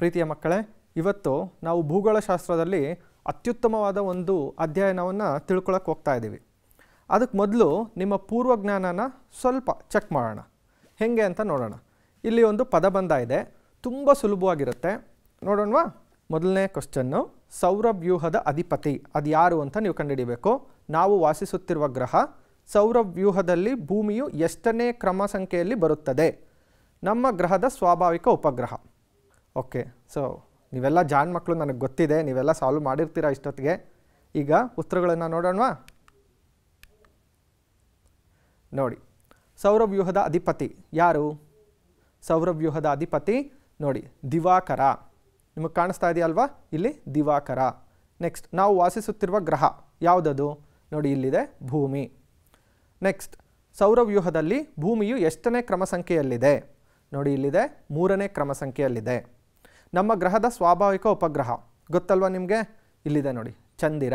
ಪ್ರೀತಿಯ ಮಕ್ಕಳೇ ಇವತ್ತು ನಾವು ಭೂಗೋಳಶಾಸ್ತ್ರದಲ್ಲಿ ಅತ್ಯುತ್ತಮವಾದ ಒಂದು ಅಧ್ಯಯನವನ್ನು ತಿಳ್ಕೊಳಕ್ಕೆ ಹೋಗ್ತಾ ಇದ್ದೀವಿ ಅದಕ್ಕೆ ಮೊದಲು ನಿಮ್ಮ ಪೂರ್ವಜ್ಞಾನನ ಸ್ವಲ್ಪ ಚೆಕ್ ಮಾಡೋಣ ಹೇಗೆ ಅಂತ ನೋಡೋಣ ಇಲ್ಲಿ ಒಂದು ಪದಬಂಧ ಇದೆ ತುಂಬ ಸುಲಭವಾಗಿರುತ್ತೆ ನೋಡೋಣವಾ ಮೊದಲನೇ ಕ್ವಶನ್ನು ಸೌರವ್ಯೂಹದ ಅಧಿಪತಿ ಅದು ಯಾರು ಅಂತ ನೀವು ಕಂಡುಹಿಡಿಬೇಕು ನಾವು ವಾಸಿಸುತ್ತಿರುವ ಗ್ರಹ ಸೌರವ್ಯೂಹದಲ್ಲಿ ಭೂಮಿಯು ಎಷ್ಟನೇ ಕ್ರಮ ಸಂಖ್ಯೆಯಲ್ಲಿ ಬರುತ್ತದೆ ನಮ್ಮ ಗ್ರಹದ ಸ್ವಾಭಾವಿಕ ಉಪಗ್ರಹ ಓಕೆ ಸೊ ನೀವೆಲ್ಲ ಜಾಣ ಮಕ್ಕಳು ನನಗೆ ಗೊತ್ತಿದೆ ನೀವೆಲ್ಲ ಸಾಲ್ವ್ ಮಾಡಿರ್ತೀರಾ ಇಷ್ಟೊತ್ತಿಗೆ ಈಗ ಉತ್ತರಗಳನ್ನು ನೋಡೋಣವಾ ನೋಡಿ ಸೌರವ್ಯೂಹದ ಅಧಿಪತಿ ಯಾರು ಸೌರವ್ಯೂಹದ ಅಧಿಪತಿ ನೋಡಿ ದಿವಾಕರ ನಿಮಗೆ ಕಾಣಿಸ್ತಾ ಇದೆಯಲ್ವಾ ಇಲ್ಲಿ ದಿವಾಕರ ನೆಕ್ಸ್ಟ್ ನಾವು ವಾಸಿಸುತ್ತಿರುವ ಗ್ರಹ ಯಾವುದದು ನೋಡಿ ಇಲ್ಲಿದೆ ಭೂಮಿ ನೆಕ್ಸ್ಟ್ ಸೌರವ್ಯೂಹದಲ್ಲಿ ಭೂಮಿಯು ಎಷ್ಟನೇ ಕ್ರಮ ಸಂಖ್ಯೆಯಲ್ಲಿದೆ ನೋಡಿ ಇಲ್ಲಿದೆ ಮೂರನೇ ಕ್ರಮ ಸಂಖ್ಯೆಯಲ್ಲಿದೆ ನಮ್ಮ ಗ್ರಹದ ಸ್ವಾಭಾವಿಕ ಉಪಗ್ರಹ ಗೊತ್ತಲ್ವ ನಿಮಗೆ ಇಲ್ಲಿದೆ ನೋಡಿ ಚಂದಿರ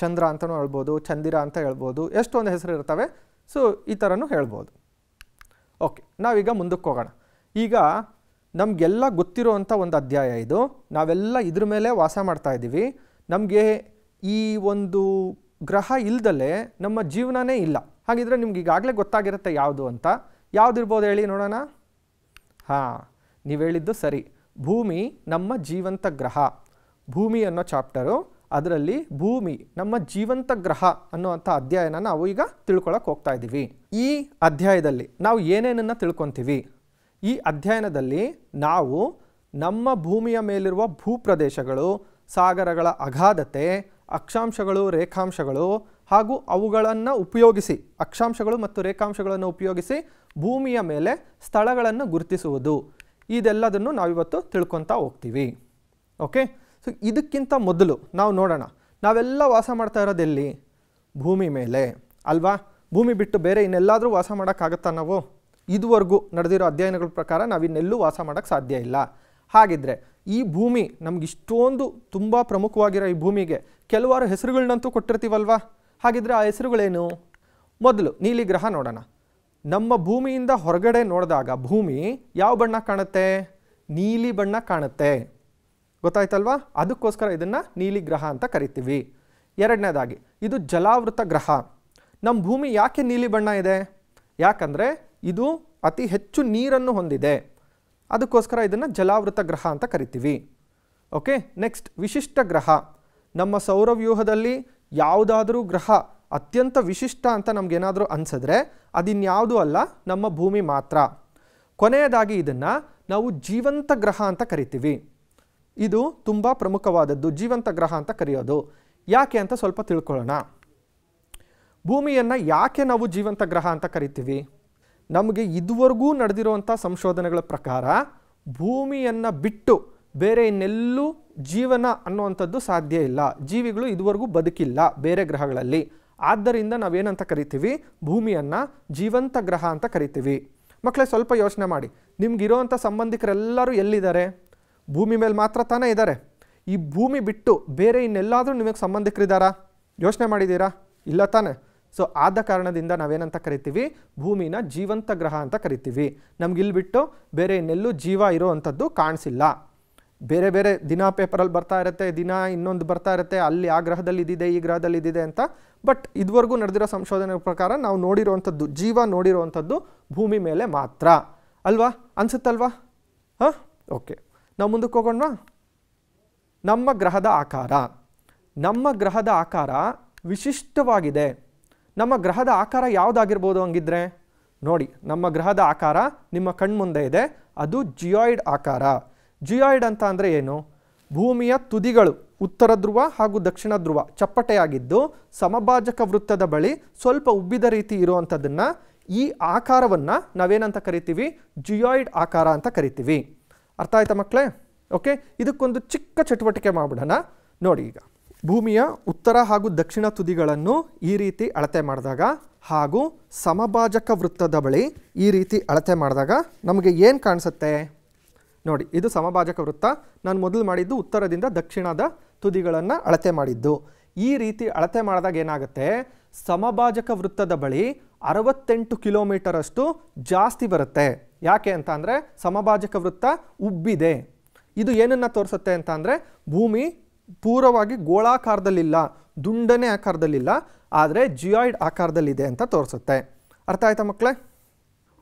ಚಂದ್ರ ಅಂತಲೂ ಹೇಳ್ಬೋದು ಚಂದಿರ ಅಂತ ಹೇಳ್ಬೋದು ಎಷ್ಟೊಂದು ಹೆಸರು ಇರ್ತವೆ ಸೊ ಈ ಥರನೂ ಹೇಳ್ಬೋದು ಓಕೆ ನಾವೀಗ ಮುಂದಕ್ಕೆ ಹೋಗೋಣ ಈಗ ನಮಗೆಲ್ಲ ಗೊತ್ತಿರುವಂಥ ಒಂದು ಅಧ್ಯಾಯ ಇದು ನಾವೆಲ್ಲ ಇದ್ರ ಮೇಲೆ ವಾಸ ಮಾಡ್ತಾ ಇದ್ದೀವಿ ನಮಗೆ ಈ ಒಂದು ಗ್ರಹ ಇಲ್ದಲೆ ನಮ್ಮ ಜೀವನನೇ ಇಲ್ಲ ಹಾಗಿದ್ರೆ ನಿಮ್ಗೆ ಈಗಾಗಲೇ ಗೊತ್ತಾಗಿರುತ್ತೆ ಯಾವುದು ಅಂತ ಯಾವುದಿರ್ಬೋದು ಹೇಳಿ ನೋಡೋಣ ಹಾಂ ನೀವು ಹೇಳಿದ್ದು ಸರಿ ಭೂಮಿ ನಮ್ಮ ಜೀವಂತ ಗ್ರಹ ಭೂಮಿ ಅನ್ನೋ ಚಾಪ್ಟರು ಅದರಲ್ಲಿ ಭೂಮಿ ನಮ್ಮ ಜೀವಂತ ಗ್ರಹ ಅನ್ನುವಂಥ ಅಧ್ಯಾಯನ ನಾವು ಈಗ ತಿಳ್ಕೊಳಕ್ಕೆ ಹೋಗ್ತಾ ಇದ್ದೀವಿ ಈ ಅಧ್ಯಾಯದಲ್ಲಿ ನಾವು ಏನೇನನ್ನು ತಿಳ್ಕೊತೀವಿ ಈ ಅಧ್ಯಯನದಲ್ಲಿ ನಾವು ನಮ್ಮ ಭೂಮಿಯ ಮೇಲಿರುವ ಭೂಪ್ರದೇಶಗಳು ಸಾಗರಗಳ ಅಗಾಧತೆ ಅಕ್ಷಾಂಶಗಳು ರೇಖಾಂಶಗಳು ಹಾಗೂ ಅವುಗಳನ್ನು ಉಪಯೋಗಿಸಿ ಅಕ್ಷಾಂಶಗಳು ಮತ್ತು ರೇಖಾಂಶಗಳನ್ನು ಉಪಯೋಗಿಸಿ ಭೂಮಿಯ ಮೇಲೆ ಸ್ಥಳಗಳನ್ನು ಗುರುತಿಸುವುದು ಇದೆಲ್ಲದನ್ನು ನಾವಿವತ್ತು ತಿಳ್ಕೊತಾ ಹೋಗ್ತೀವಿ ಓಕೆ ಸೊ ಇದಕ್ಕಿಂತ ಮೊದಲು ನಾವು ನೋಡೋಣ ನಾವೆಲ್ಲ ವಾಸ ಮಾಡ್ತಾ ಇರೋದೆಲ್ಲಿ ಭೂಮಿ ಮೇಲೆ ಅಲ್ವಾ ಭೂಮಿ ಬಿಟ್ಟು ಬೇರೆ ಇನ್ನೆಲ್ಲಾದರೂ ವಾಸ ಮಾಡೋಕ್ಕಾಗತ್ತಾ ನಾವು ಇದುವರೆಗೂ ನಡೆದಿರೋ ಅಧ್ಯಯನಗಳ ಪ್ರಕಾರ ನಾವು ಇನ್ನೆಲ್ಲೂ ವಾಸ ಮಾಡೋಕ್ಕೆ ಸಾಧ್ಯ ಇಲ್ಲ ಹಾಗಿದ್ರೆ ಈ ಭೂಮಿ ನಮ್ಗೆ ಇಷ್ಟೊಂದು ತುಂಬ ಪ್ರಮುಖವಾಗಿರೋ ಈ ಭೂಮಿಗೆ ಕೆಲವಾರು ಹೆಸರುಗಳನ್ನಂತೂ ಕೊಟ್ಟಿರ್ತೀವಲ್ವಾ ಹಾಗಿದ್ರೆ ಆ ಹೆಸರುಗಳೇನು ಮೊದಲು ನೀಲಿ ಗ್ರಹ ನೋಡೋಣ ನಮ್ಮ ಭೂಮಿಯಿಂದ ಹೊರಗಡೆ ನೋಡಿದಾಗ ಭೂಮಿ ಯಾವ ಬಣ್ಣ ಕಾಣುತ್ತೆ ನೀಲಿ ಬಣ್ಣ ಕಾಣುತ್ತೆ ಗೊತ್ತಾಯ್ತಲ್ವಾ ಅದಕ್ಕೋಸ್ಕರ ಇದನ್ನು ನೀಲಿ ಗ್ರಹ ಅಂತ ಕರಿತೀವಿ ಎರಡನೇದಾಗಿ ಇದು ಜಲಾವೃತ ಗ್ರಹ ನಮ್ಮ ಭೂಮಿ ಯಾಕೆ ನೀಲಿ ಬಣ್ಣ ಇದೆ ಯಾಕಂದರೆ ಇದು ಅತಿ ಹೆಚ್ಚು ನೀರನ್ನು ಹೊಂದಿದೆ ಅದಕ್ಕೋಸ್ಕರ ಇದನ್ನು ಜಲಾವೃತ ಗ್ರಹ ಅಂತ ಕರಿತೀವಿ ಓಕೆ ನೆಕ್ಸ್ಟ್ ವಿಶಿಷ್ಟ ಗ್ರಹ ನಮ್ಮ ಸೌರವ್ಯೂಹದಲ್ಲಿ ಯಾವುದಾದರೂ ಗ್ರಹ ಅತ್ಯಂತ ವಿಶಿಷ್ಟ ಅಂತ ನಮಗೇನಾದರೂ ಅನಿಸಿದ್ರೆ ಅದಿನ್ಯಾವುದೂ ಅಲ್ಲ ನಮ್ಮ ಭೂಮಿ ಮಾತ್ರ ಕೊನೆಯದಾಗಿ ಇದನ್ನು ನಾವು ಜೀವಂತ ಗ್ರಹ ಅಂತ ಕರಿತೀವಿ ಇದು ತುಂಬ ಪ್ರಮುಖವಾದದ್ದು ಜೀವಂತ ಗ್ರಹ ಅಂತ ಕರೆಯೋದು ಯಾಕೆ ಅಂತ ಸ್ವಲ್ಪ ತಿಳ್ಕೊಳ್ಳೋಣ ಭೂಮಿಯನ್ನು ಯಾಕೆ ನಾವು ಜೀವಂತ ಗ್ರಹ ಅಂತ ಕರಿತೀವಿ ನಮಗೆ ಇದುವರೆಗೂ ನಡೆದಿರುವಂಥ ಸಂಶೋಧನೆಗಳ ಪ್ರಕಾರ ಭೂಮಿಯನ್ನು ಬಿಟ್ಟು ಬೇರೆ ಇನ್ನೆಲ್ಲೂ ಜೀವನ ಅನ್ನುವಂಥದ್ದು ಸಾಧ್ಯ ಇಲ್ಲ ಜೀವಿಗಳು ಇದುವರೆಗೂ ಬದುಕಿಲ್ಲ ಬೇರೆ ಗ್ರಹಗಳಲ್ಲಿ ಆದ್ದರಿಂದ ನಾವೇನಂತ ಕರಿತೀವಿ ಭೂಮಿಯನ್ನು ಜೀವಂತ ಗ್ರಹ ಅಂತ ಕರಿತೀವಿ ಮಕ್ಕಳೇ ಸ್ವಲ್ಪ ಯೋಚನೆ ಮಾಡಿ ನಿಮ್ಗಿರೋವಂಥ ಸಂಬಂಧಿಕರೆಲ್ಲರೂ ಎಲ್ಲಿದ್ದಾರೆ ಭೂಮಿ ಮೇಲೆ ಮಾತ್ರ ತಾನೇ ಇದ್ದಾರೆ ಈ ಭೂಮಿ ಬಿಟ್ಟು ಬೇರೆ ಇನ್ನೆಲ್ಲಾದರೂ ನಿಮಗೆ ಸಂಬಂಧಿಕರಿದ್ದಾರಾ ಯೋಚನೆ ಮಾಡಿದ್ದೀರಾ ಇಲ್ಲ ತಾನೇ ಸೊ ಆದ ಕಾರಣದಿಂದ ನಾವೇನಂತ ಕರಿತೀವಿ ಭೂಮಿನ ಜೀವಂತ ಗ್ರಹ ಅಂತ ಕರಿತೀವಿ ಇಲ್ಲಿ ಬಿಟ್ಟು ಬೇರೆ ಇನ್ನೆಲ್ಲೂ ಜೀವ ಇರೋವಂಥದ್ದು ಕಾಣಿಸಿಲ್ಲ ಬೇರೆ ಬೇರೆ ದಿನ ಪೇಪರಲ್ಲಿ ಬರ್ತಾ ಇರುತ್ತೆ ದಿನ ಇನ್ನೊಂದು ಬರ್ತಾ ಇರುತ್ತೆ ಅಲ್ಲಿ ಆ ಗ್ರಹದಲ್ಲಿ ಇದಿದೆ ಈ ಗ್ರಹದಲ್ಲಿ ಇದಿದೆ ಅಂತ ಬಟ್ ಇದುವರೆಗೂ ನಡೆದಿರೋ ಸಂಶೋಧನೆ ಪ್ರಕಾರ ನಾವು ನೋಡಿರುವಂಥದ್ದು ಜೀವ ನೋಡಿರುವಂಥದ್ದು ಭೂಮಿ ಮೇಲೆ ಮಾತ್ರ ಅಲ್ವಾ ಅನಿಸುತ್ತಲ್ವಾ ಹಾಂ ಓಕೆ ನಾವು ಮುಂದಕ್ಕೆ ಹೋಗೋಣವಾ ನಮ್ಮ ಗ್ರಹದ ಆಕಾರ ನಮ್ಮ ಗ್ರಹದ ಆಕಾರ ವಿಶಿಷ್ಟವಾಗಿದೆ ನಮ್ಮ ಗ್ರಹದ ಆಕಾರ ಯಾವುದಾಗಿರ್ಬೋದು ಹಂಗಿದ್ರೆ ನೋಡಿ ನಮ್ಮ ಗ್ರಹದ ಆಕಾರ ನಿಮ್ಮ ಕಣ್ಮುಂದೆ ಇದೆ ಅದು ಜಿಯಾಯ್ಡ್ ಆಕಾರ ಜಿಯಾಯ್ಡ್ ಅಂತ ಅಂದರೆ ಏನು ಭೂಮಿಯ ತುದಿಗಳು ಉತ್ತರ ಧ್ರುವ ಹಾಗೂ ದಕ್ಷಿಣ ಧ್ರುವ ಚಪ್ಪಟೆಯಾಗಿದ್ದು ಸಮಭಾಜಕ ವೃತ್ತದ ಬಳಿ ಸ್ವಲ್ಪ ಉಬ್ಬಿದ ರೀತಿ ಇರುವಂಥದ್ದನ್ನು ಈ ಆಕಾರವನ್ನು ನಾವೇನಂತ ಕರಿತೀವಿ ಜಿಯಾಯ್ಡ್ ಆಕಾರ ಅಂತ ಕರಿತೀವಿ ಅರ್ಥ ಆಯ್ತಾ ಮಕ್ಕಳೇ ಓಕೆ ಇದಕ್ಕೊಂದು ಚಿಕ್ಕ ಚಟುವಟಿಕೆ ಮಾಡಿಬಿಡೋಣ ನೋಡಿ ಈಗ ಭೂಮಿಯ ಉತ್ತರ ಹಾಗೂ ದಕ್ಷಿಣ ತುದಿಗಳನ್ನು ಈ ರೀತಿ ಅಳತೆ ಮಾಡಿದಾಗ ಹಾಗೂ ಸಮಭಾಜಕ ವೃತ್ತದ ಬಳಿ ಈ ರೀತಿ ಅಳತೆ ಮಾಡಿದಾಗ ನಮಗೆ ಏನು ಕಾಣಿಸುತ್ತೆ ನೋಡಿ ಇದು ಸಮಭಾಜಕ ವೃತ್ತ ನಾನು ಮೊದಲು ಮಾಡಿದ್ದು ಉತ್ತರದಿಂದ ದಕ್ಷಿಣದ ತುದಿಗಳನ್ನು ಅಳತೆ ಮಾಡಿದ್ದು ಈ ರೀತಿ ಅಳತೆ ಮಾಡಿದಾಗ ಏನಾಗುತ್ತೆ ಸಮಭಾಜಕ ವೃತ್ತದ ಬಳಿ ಅರವತ್ತೆಂಟು ಕಿಲೋಮೀಟರಷ್ಟು ಜಾಸ್ತಿ ಬರುತ್ತೆ ಯಾಕೆ ಅಂತ ಅಂದರೆ ಸಮಭಾಜಕ ವೃತ್ತ ಉಬ್ಬಿದೆ ಇದು ಏನನ್ನು ತೋರಿಸುತ್ತೆ ಅಂತ ಅಂದರೆ ಭೂಮಿ ಪೂರವಾಗಿ ಗೋಳಾಕಾರದಲ್ಲಿಲ್ಲ ದುಂಡನೆ ಆಕಾರದಲ್ಲಿಲ್ಲ ಆದರೆ ಜಿಯಾಯ್ಡ್ ಆಕಾರದಲ್ಲಿದೆ ಅಂತ ತೋರಿಸುತ್ತೆ ಅರ್ಥ ಆಯ್ತಾ ಮಕ್ಕಳೇ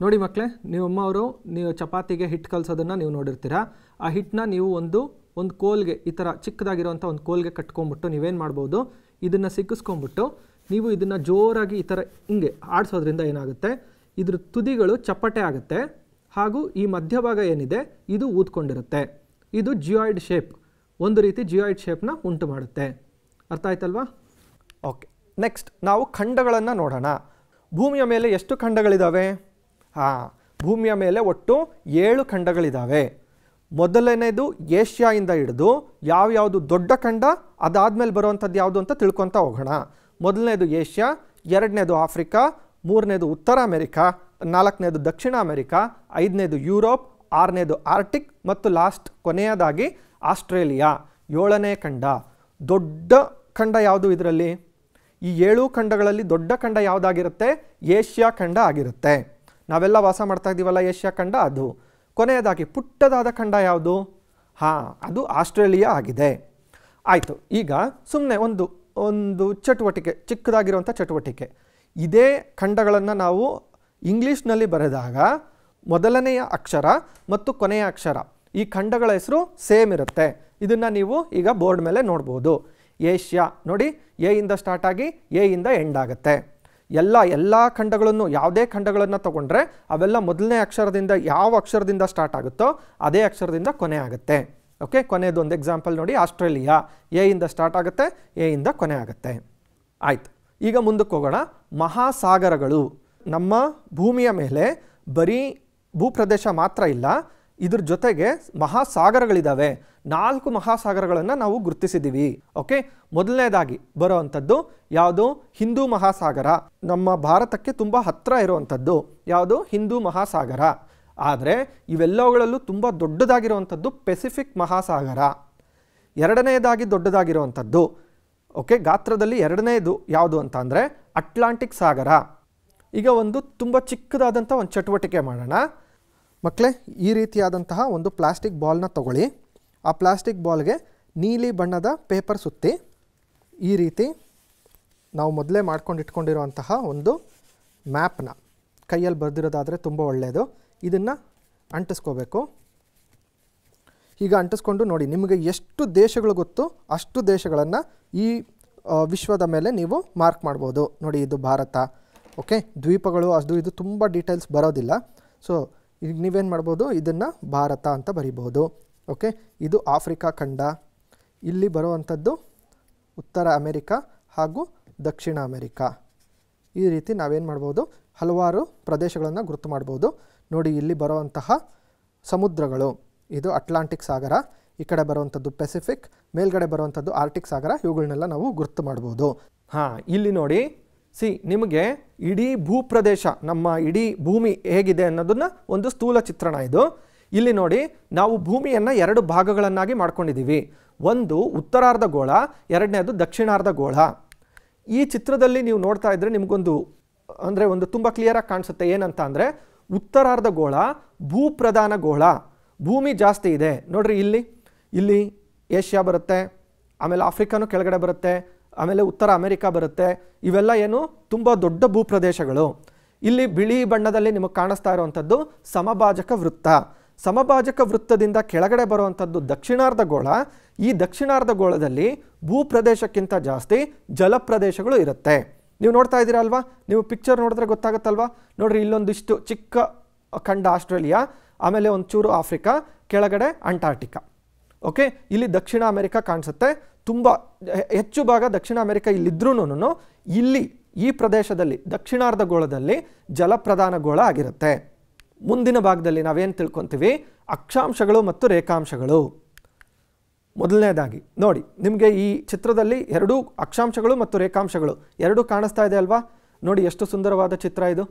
ನೋಡಿ ಮಕ್ಕಳೇ ನೀವಮ್ಮ ಅವರು ನೀವು ಚಪಾತಿಗೆ ಹಿಟ್ಟು ಕಲಿಸೋದನ್ನು ನೀವು ನೋಡಿರ್ತೀರಾ ಆ ಹಿಟ್ಟನ್ನ ನೀವು ಒಂದು ಒಂದು ಕೋಲ್ಗೆ ಈ ಥರ ಚಿಕ್ಕದಾಗಿರುವಂಥ ಒಂದು ಕೋಲ್ಗೆ ಕಟ್ಕೊಂಬಿಟ್ಟು ನೀವೇನು ಮಾಡ್ಬೋದು ಇದನ್ನು ಸಿಕ್ಕಿಸ್ಕೊಂಬಿಟ್ಟು ನೀವು ಇದನ್ನು ಜೋರಾಗಿ ಈ ಥರ ಹಿಂಗೆ ಆಡಿಸೋದ್ರಿಂದ ಏನಾಗುತ್ತೆ ಇದ್ರ ತುದಿಗಳು ಚಪ್ಪಟೆ ಆಗುತ್ತೆ ಹಾಗೂ ಈ ಮಧ್ಯಭಾಗ ಏನಿದೆ ಇದು ಊದ್ಕೊಂಡಿರುತ್ತೆ ಇದು ಜಿಯಾಯ್ಡ್ ಶೇಪ್ ಒಂದು ರೀತಿ ಜಿಯಾಯ್ಡ್ ಶೇಪ್ನ ಉಂಟು ಮಾಡುತ್ತೆ ಅರ್ಥ ಆಯ್ತಲ್ವಾ ಓಕೆ ನೆಕ್ಸ್ಟ್ ನಾವು ಖಂಡಗಳನ್ನು ನೋಡೋಣ ಭೂಮಿಯ ಮೇಲೆ ಎಷ್ಟು ಖಂಡಗಳಿದ್ದಾವೆ ಹಾಂ ಭೂಮಿಯ ಮೇಲೆ ಒಟ್ಟು ಏಳು ಖಂಡಗಳಿದ್ದಾವೆ ಮೊದಲನೇದು ಏಷ್ಯಾಯಿಂದ ಹಿಡಿದು ಯಾವ್ಯಾವುದು ದೊಡ್ಡ ಖಂಡ ಅದಾದಮೇಲೆ ಬರುವಂಥದ್ದು ಯಾವುದು ಅಂತ ತಿಳ್ಕೊತಾ ಹೋಗೋಣ ಮೊದಲನೇದು ಏಷ್ಯಾ ಎರಡನೇದು ಆಫ್ರಿಕಾ ಮೂರನೇದು ಉತ್ತರ ಅಮೆರಿಕಾ ನಾಲ್ಕನೇದು ದಕ್ಷಿಣ ಅಮೆರಿಕಾ ಐದನೇದು ಯುರೋಪ್ ಆರನೇದು ಆರ್ಟಿಕ್ ಮತ್ತು ಲಾಸ್ಟ್ ಕೊನೆಯದಾಗಿ ಆಸ್ಟ್ರೇಲಿಯಾ ಏಳನೇ ಖಂಡ ದೊಡ್ಡ ಖಂಡ ಯಾವುದು ಇದರಲ್ಲಿ ಈ ಏಳು ಖಂಡಗಳಲ್ಲಿ ದೊಡ್ಡ ಖಂಡ ಯಾವುದಾಗಿರುತ್ತೆ ಏಷ್ಯಾ ಖಂಡ ಆಗಿರುತ್ತೆ ನಾವೆಲ್ಲ ವಾಸ ಮಾಡ್ತಾ ಇದ್ದೀವಲ್ಲ ಏಷ್ಯಾ ಖಂಡ ಅದು ಕೊನೆಯದಾಗಿ ಪುಟ್ಟದಾದ ಖಂಡ ಯಾವುದು ಹಾಂ ಅದು ಆಸ್ಟ್ರೇಲಿಯಾ ಆಗಿದೆ ಆಯಿತು ಈಗ ಸುಮ್ಮನೆ ಒಂದು ಒಂದು ಚಟುವಟಿಕೆ ಚಿಕ್ಕದಾಗಿರುವಂಥ ಚಟುವಟಿಕೆ ಇದೇ ಖಂಡಗಳನ್ನು ನಾವು ಇಂಗ್ಲೀಷ್ನಲ್ಲಿ ಬರೆದಾಗ ಮೊದಲನೆಯ ಅಕ್ಷರ ಮತ್ತು ಕೊನೆಯ ಅಕ್ಷರ ಈ ಖಂಡಗಳ ಹೆಸರು ಸೇಮ್ ಇರುತ್ತೆ ಇದನ್ನು ನೀವು ಈಗ ಬೋರ್ಡ್ ಮೇಲೆ ನೋಡ್ಬೋದು ಏಷ್ಯಾ ನೋಡಿ ಎ ಸ್ಟಾರ್ಟ್ ಆಗಿ ಎ ಎಂಡ್ ಆಗುತ್ತೆ ಎಲ್ಲ ಎಲ್ಲ ಖಂಡಗಳನ್ನು ಯಾವುದೇ ಖಂಡಗಳನ್ನು ತಗೊಂಡ್ರೆ ಅವೆಲ್ಲ ಮೊದಲನೇ ಅಕ್ಷರದಿಂದ ಯಾವ ಅಕ್ಷರದಿಂದ ಸ್ಟಾರ್ಟ್ ಆಗುತ್ತೋ ಅದೇ ಅಕ್ಷರದಿಂದ ಕೊನೆ ಆಗುತ್ತೆ ಓಕೆ ಒಂದು ಎಕ್ಸಾಂಪಲ್ ನೋಡಿ ಆಸ್ಟ್ರೇಲಿಯಾ ಎಯಿಂದ ಸ್ಟಾರ್ಟ್ ಆಗುತ್ತೆ ಎಯಿಂದ ಕೊನೆ ಆಗುತ್ತೆ ಆಯ್ತು ಈಗ ಮುಂದಕ್ಕೆ ಹೋಗೋಣ ಮಹಾಸಾಗರಗಳು ನಮ್ಮ ಭೂಮಿಯ ಮೇಲೆ ಬರೀ ಭೂಪ್ರದೇಶ ಮಾತ್ರ ಇಲ್ಲ ಇದ್ರ ಜೊತೆಗೆ ಮಹಾಸಾಗರಗಳಿದ್ದಾವೆ ನಾಲ್ಕು ಮಹಾಸಾಗರಗಳನ್ನು ನಾವು ಗುರುತಿಸಿದ್ದೀವಿ ಓಕೆ ಮೊದಲನೇದಾಗಿ ಬರುವಂಥದ್ದು ಯಾವುದು ಹಿಂದೂ ಮಹಾಸಾಗರ ನಮ್ಮ ಭಾರತಕ್ಕೆ ತುಂಬ ಹತ್ತಿರ ಇರುವಂಥದ್ದು ಯಾವುದು ಹಿಂದೂ ಮಹಾಸಾಗರ ಆದರೆ ಇವೆಲ್ಲವುಗಳಲ್ಲೂ ತುಂಬ ದೊಡ್ಡದಾಗಿರುವಂಥದ್ದು ಪೆಸಿಫಿಕ್ ಮಹಾಸಾಗರ ಎರಡನೆಯದಾಗಿ ದೊಡ್ಡದಾಗಿರುವಂಥದ್ದು ಓಕೆ ಗಾತ್ರದಲ್ಲಿ ಎರಡನೇದು ಯಾವುದು ಅಂತ ಅಂದರೆ ಅಟ್ಲಾಂಟಿಕ್ ಸಾಗರ ಈಗ ಒಂದು ತುಂಬ ಚಿಕ್ಕದಾದಂಥ ಒಂದು ಚಟುವಟಿಕೆ ಮಾಡೋಣ ಮಕ್ಕಳೇ ಈ ರೀತಿಯಾದಂತಹ ಒಂದು ಪ್ಲಾಸ್ಟಿಕ್ ಬಾಲ್ನ ತಗೊಳ್ಳಿ ಆ ಪ್ಲಾಸ್ಟಿಕ್ ಬಾಲ್ಗೆ ನೀಲಿ ಬಣ್ಣದ ಪೇಪರ್ ಸುತ್ತಿ ಈ ರೀತಿ ನಾವು ಮೊದಲೇ ಮಾಡ್ಕೊಂಡು ಇಟ್ಕೊಂಡಿರುವಂತಹ ಒಂದು ಮ್ಯಾಪ್ನ ಕೈಯಲ್ಲಿ ಬರೆದಿರೋದಾದರೆ ತುಂಬ ಒಳ್ಳೆಯದು ಇದನ್ನು ಅಂಟಿಸ್ಕೋಬೇಕು ಈಗ ಅಂಟಿಸ್ಕೊಂಡು ನೋಡಿ ನಿಮಗೆ ಎಷ್ಟು ದೇಶಗಳು ಗೊತ್ತು ಅಷ್ಟು ದೇಶಗಳನ್ನು ಈ ವಿಶ್ವದ ಮೇಲೆ ನೀವು ಮಾರ್ಕ್ ಮಾಡ್ಬೋದು ನೋಡಿ ಇದು ಭಾರತ ಓಕೆ ದ್ವೀಪಗಳು ಅದು ಇದು ತುಂಬ ಡೀಟೇಲ್ಸ್ ಬರೋದಿಲ್ಲ ಸೊ ಈಗ ನೀವೇನು ಮಾಡ್ಬೋದು ಇದನ್ನು ಭಾರತ ಅಂತ ಬರಿಬೋದು ಓಕೆ ಇದು ಆಫ್ರಿಕಾ ಖಂಡ ಇಲ್ಲಿ ಬರುವಂಥದ್ದು ಉತ್ತರ ಅಮೆರಿಕ ಹಾಗೂ ದಕ್ಷಿಣ ಅಮೆರಿಕ ಈ ರೀತಿ ನಾವೇನು ಮಾಡ್ಬೋದು ಹಲವಾರು ಪ್ರದೇಶಗಳನ್ನು ಗುರುತು ಮಾಡ್ಬೋದು ನೋಡಿ ಇಲ್ಲಿ ಬರುವಂತಹ ಸಮುದ್ರಗಳು ಇದು ಅಟ್ಲಾಂಟಿಕ್ ಸಾಗರ ಈ ಕಡೆ ಬರುವಂಥದ್ದು ಪೆಸಿಫಿಕ್ ಮೇಲ್ಗಡೆ ಬರುವಂಥದ್ದು ಆರ್ಟಿಕ್ ಸಾಗರ ಇವುಗಳನ್ನೆಲ್ಲ ನಾವು ಗುರುತು ಮಾಡ್ಬೋದು ಹಾಂ ಇಲ್ಲಿ ನೋಡಿ ಸಿ ನಿಮಗೆ ಇಡೀ ಭೂಪ್ರದೇಶ ನಮ್ಮ ಇಡೀ ಭೂಮಿ ಹೇಗಿದೆ ಅನ್ನೋದನ್ನು ಒಂದು ಸ್ಥೂಲ ಚಿತ್ರಣ ಇದು ಇಲ್ಲಿ ನೋಡಿ ನಾವು ಭೂಮಿಯನ್ನು ಎರಡು ಭಾಗಗಳನ್ನಾಗಿ ಮಾಡ್ಕೊಂಡಿದ್ದೀವಿ ಒಂದು ಉತ್ತರಾರ್ಧ ಗೋಳ ಎರಡನೇದು ದಕ್ಷಿಣಾರ್ಧ ಗೋಳ ಈ ಚಿತ್ರದಲ್ಲಿ ನೀವು ನೋಡ್ತಾ ಇದ್ದರೆ ನಿಮಗೊಂದು ಅಂದರೆ ಒಂದು ತುಂಬ ಕ್ಲಿಯರಾಗಿ ಕಾಣಿಸುತ್ತೆ ಏನಂತ ಅಂದರೆ ಉತ್ತರಾರ್ಧ ಗೋಳ ಭೂಪ್ರಧಾನ ಗೋಳ ಭೂಮಿ ಜಾಸ್ತಿ ಇದೆ ನೋಡ್ರಿ ಇಲ್ಲಿ ಇಲ್ಲಿ ಏಷ್ಯಾ ಬರುತ್ತೆ ಆಮೇಲೆ ಆಫ್ರಿಕಾನು ಕೆಳಗಡೆ ಬರುತ್ತೆ ಆಮೇಲೆ ಉತ್ತರ ಅಮೆರಿಕಾ ಬರುತ್ತೆ ಇವೆಲ್ಲ ಏನು ತುಂಬ ದೊಡ್ಡ ಭೂಪ್ರದೇಶಗಳು ಇಲ್ಲಿ ಬಿಳಿ ಬಣ್ಣದಲ್ಲಿ ನಿಮಗೆ ಕಾಣಿಸ್ತಾ ಇರುವಂಥದ್ದು ಸಮಭಾಜಕ ವೃತ್ತ ಸಮಭಾಜಕ ವೃತ್ತದಿಂದ ಕೆಳಗಡೆ ಬರುವಂಥದ್ದು ದಕ್ಷಿಣಾರ್ಧ ಗೋಳ ಈ ದಕ್ಷಿಣಾರ್ಧ ಗೋಳದಲ್ಲಿ ಭೂಪ್ರದೇಶಕ್ಕಿಂತ ಜಾಸ್ತಿ ಜಲಪ್ರದೇಶಗಳು ಇರುತ್ತೆ ನೀವು ನೋಡ್ತಾ ಇದ್ದೀರಾ ಅಲ್ವಾ ನೀವು ಪಿಕ್ಚರ್ ನೋಡಿದ್ರೆ ಗೊತ್ತಾಗುತ್ತಲ್ವಾ ನೋಡ್ರಿ ಇಲ್ಲೊಂದಿಷ್ಟು ಚಿಕ್ಕ ಖಂಡ ಆಸ್ಟ್ರೇಲಿಯಾ ಆಮೇಲೆ ಒಂಚೂರು ಆಫ್ರಿಕಾ ಕೆಳಗಡೆ ಅಂಟಾರ್ಟಿಕಾ ಓಕೆ ಇಲ್ಲಿ ದಕ್ಷಿಣ ಅಮೆರಿಕಾ ಕಾಣಿಸುತ್ತೆ ತುಂಬ ಹೆಚ್ಚು ಭಾಗ ದಕ್ಷಿಣ ಅಮೆರಿಕ ಇಲ್ಲಿದ್ರೂ ಇಲ್ಲಿ ಈ ಪ್ರದೇಶದಲ್ಲಿ ದಕ್ಷಿಣಾರ್ಧ ಗೋಳದಲ್ಲಿ ಜಲಪ್ರಧಾನ ಗೋಳ ಆಗಿರುತ್ತೆ ಮುಂದಿನ ಭಾಗದಲ್ಲಿ ನಾವೇನು ತಿಳ್ಕೊತೀವಿ ಅಕ್ಷಾಂಶಗಳು ಮತ್ತು ರೇಖಾಂಶಗಳು ಮೊದಲನೇದಾಗಿ ನೋಡಿ ನಿಮಗೆ ಈ ಚಿತ್ರದಲ್ಲಿ ಎರಡೂ ಅಕ್ಷಾಂಶಗಳು ಮತ್ತು ರೇಖಾಂಶಗಳು ಎರಡೂ ಕಾಣಿಸ್ತಾ ಇದೆ ಅಲ್ವಾ ನೋಡಿ ಎಷ್ಟು ಸುಂದರವಾದ ಚಿತ್ರ ಇದು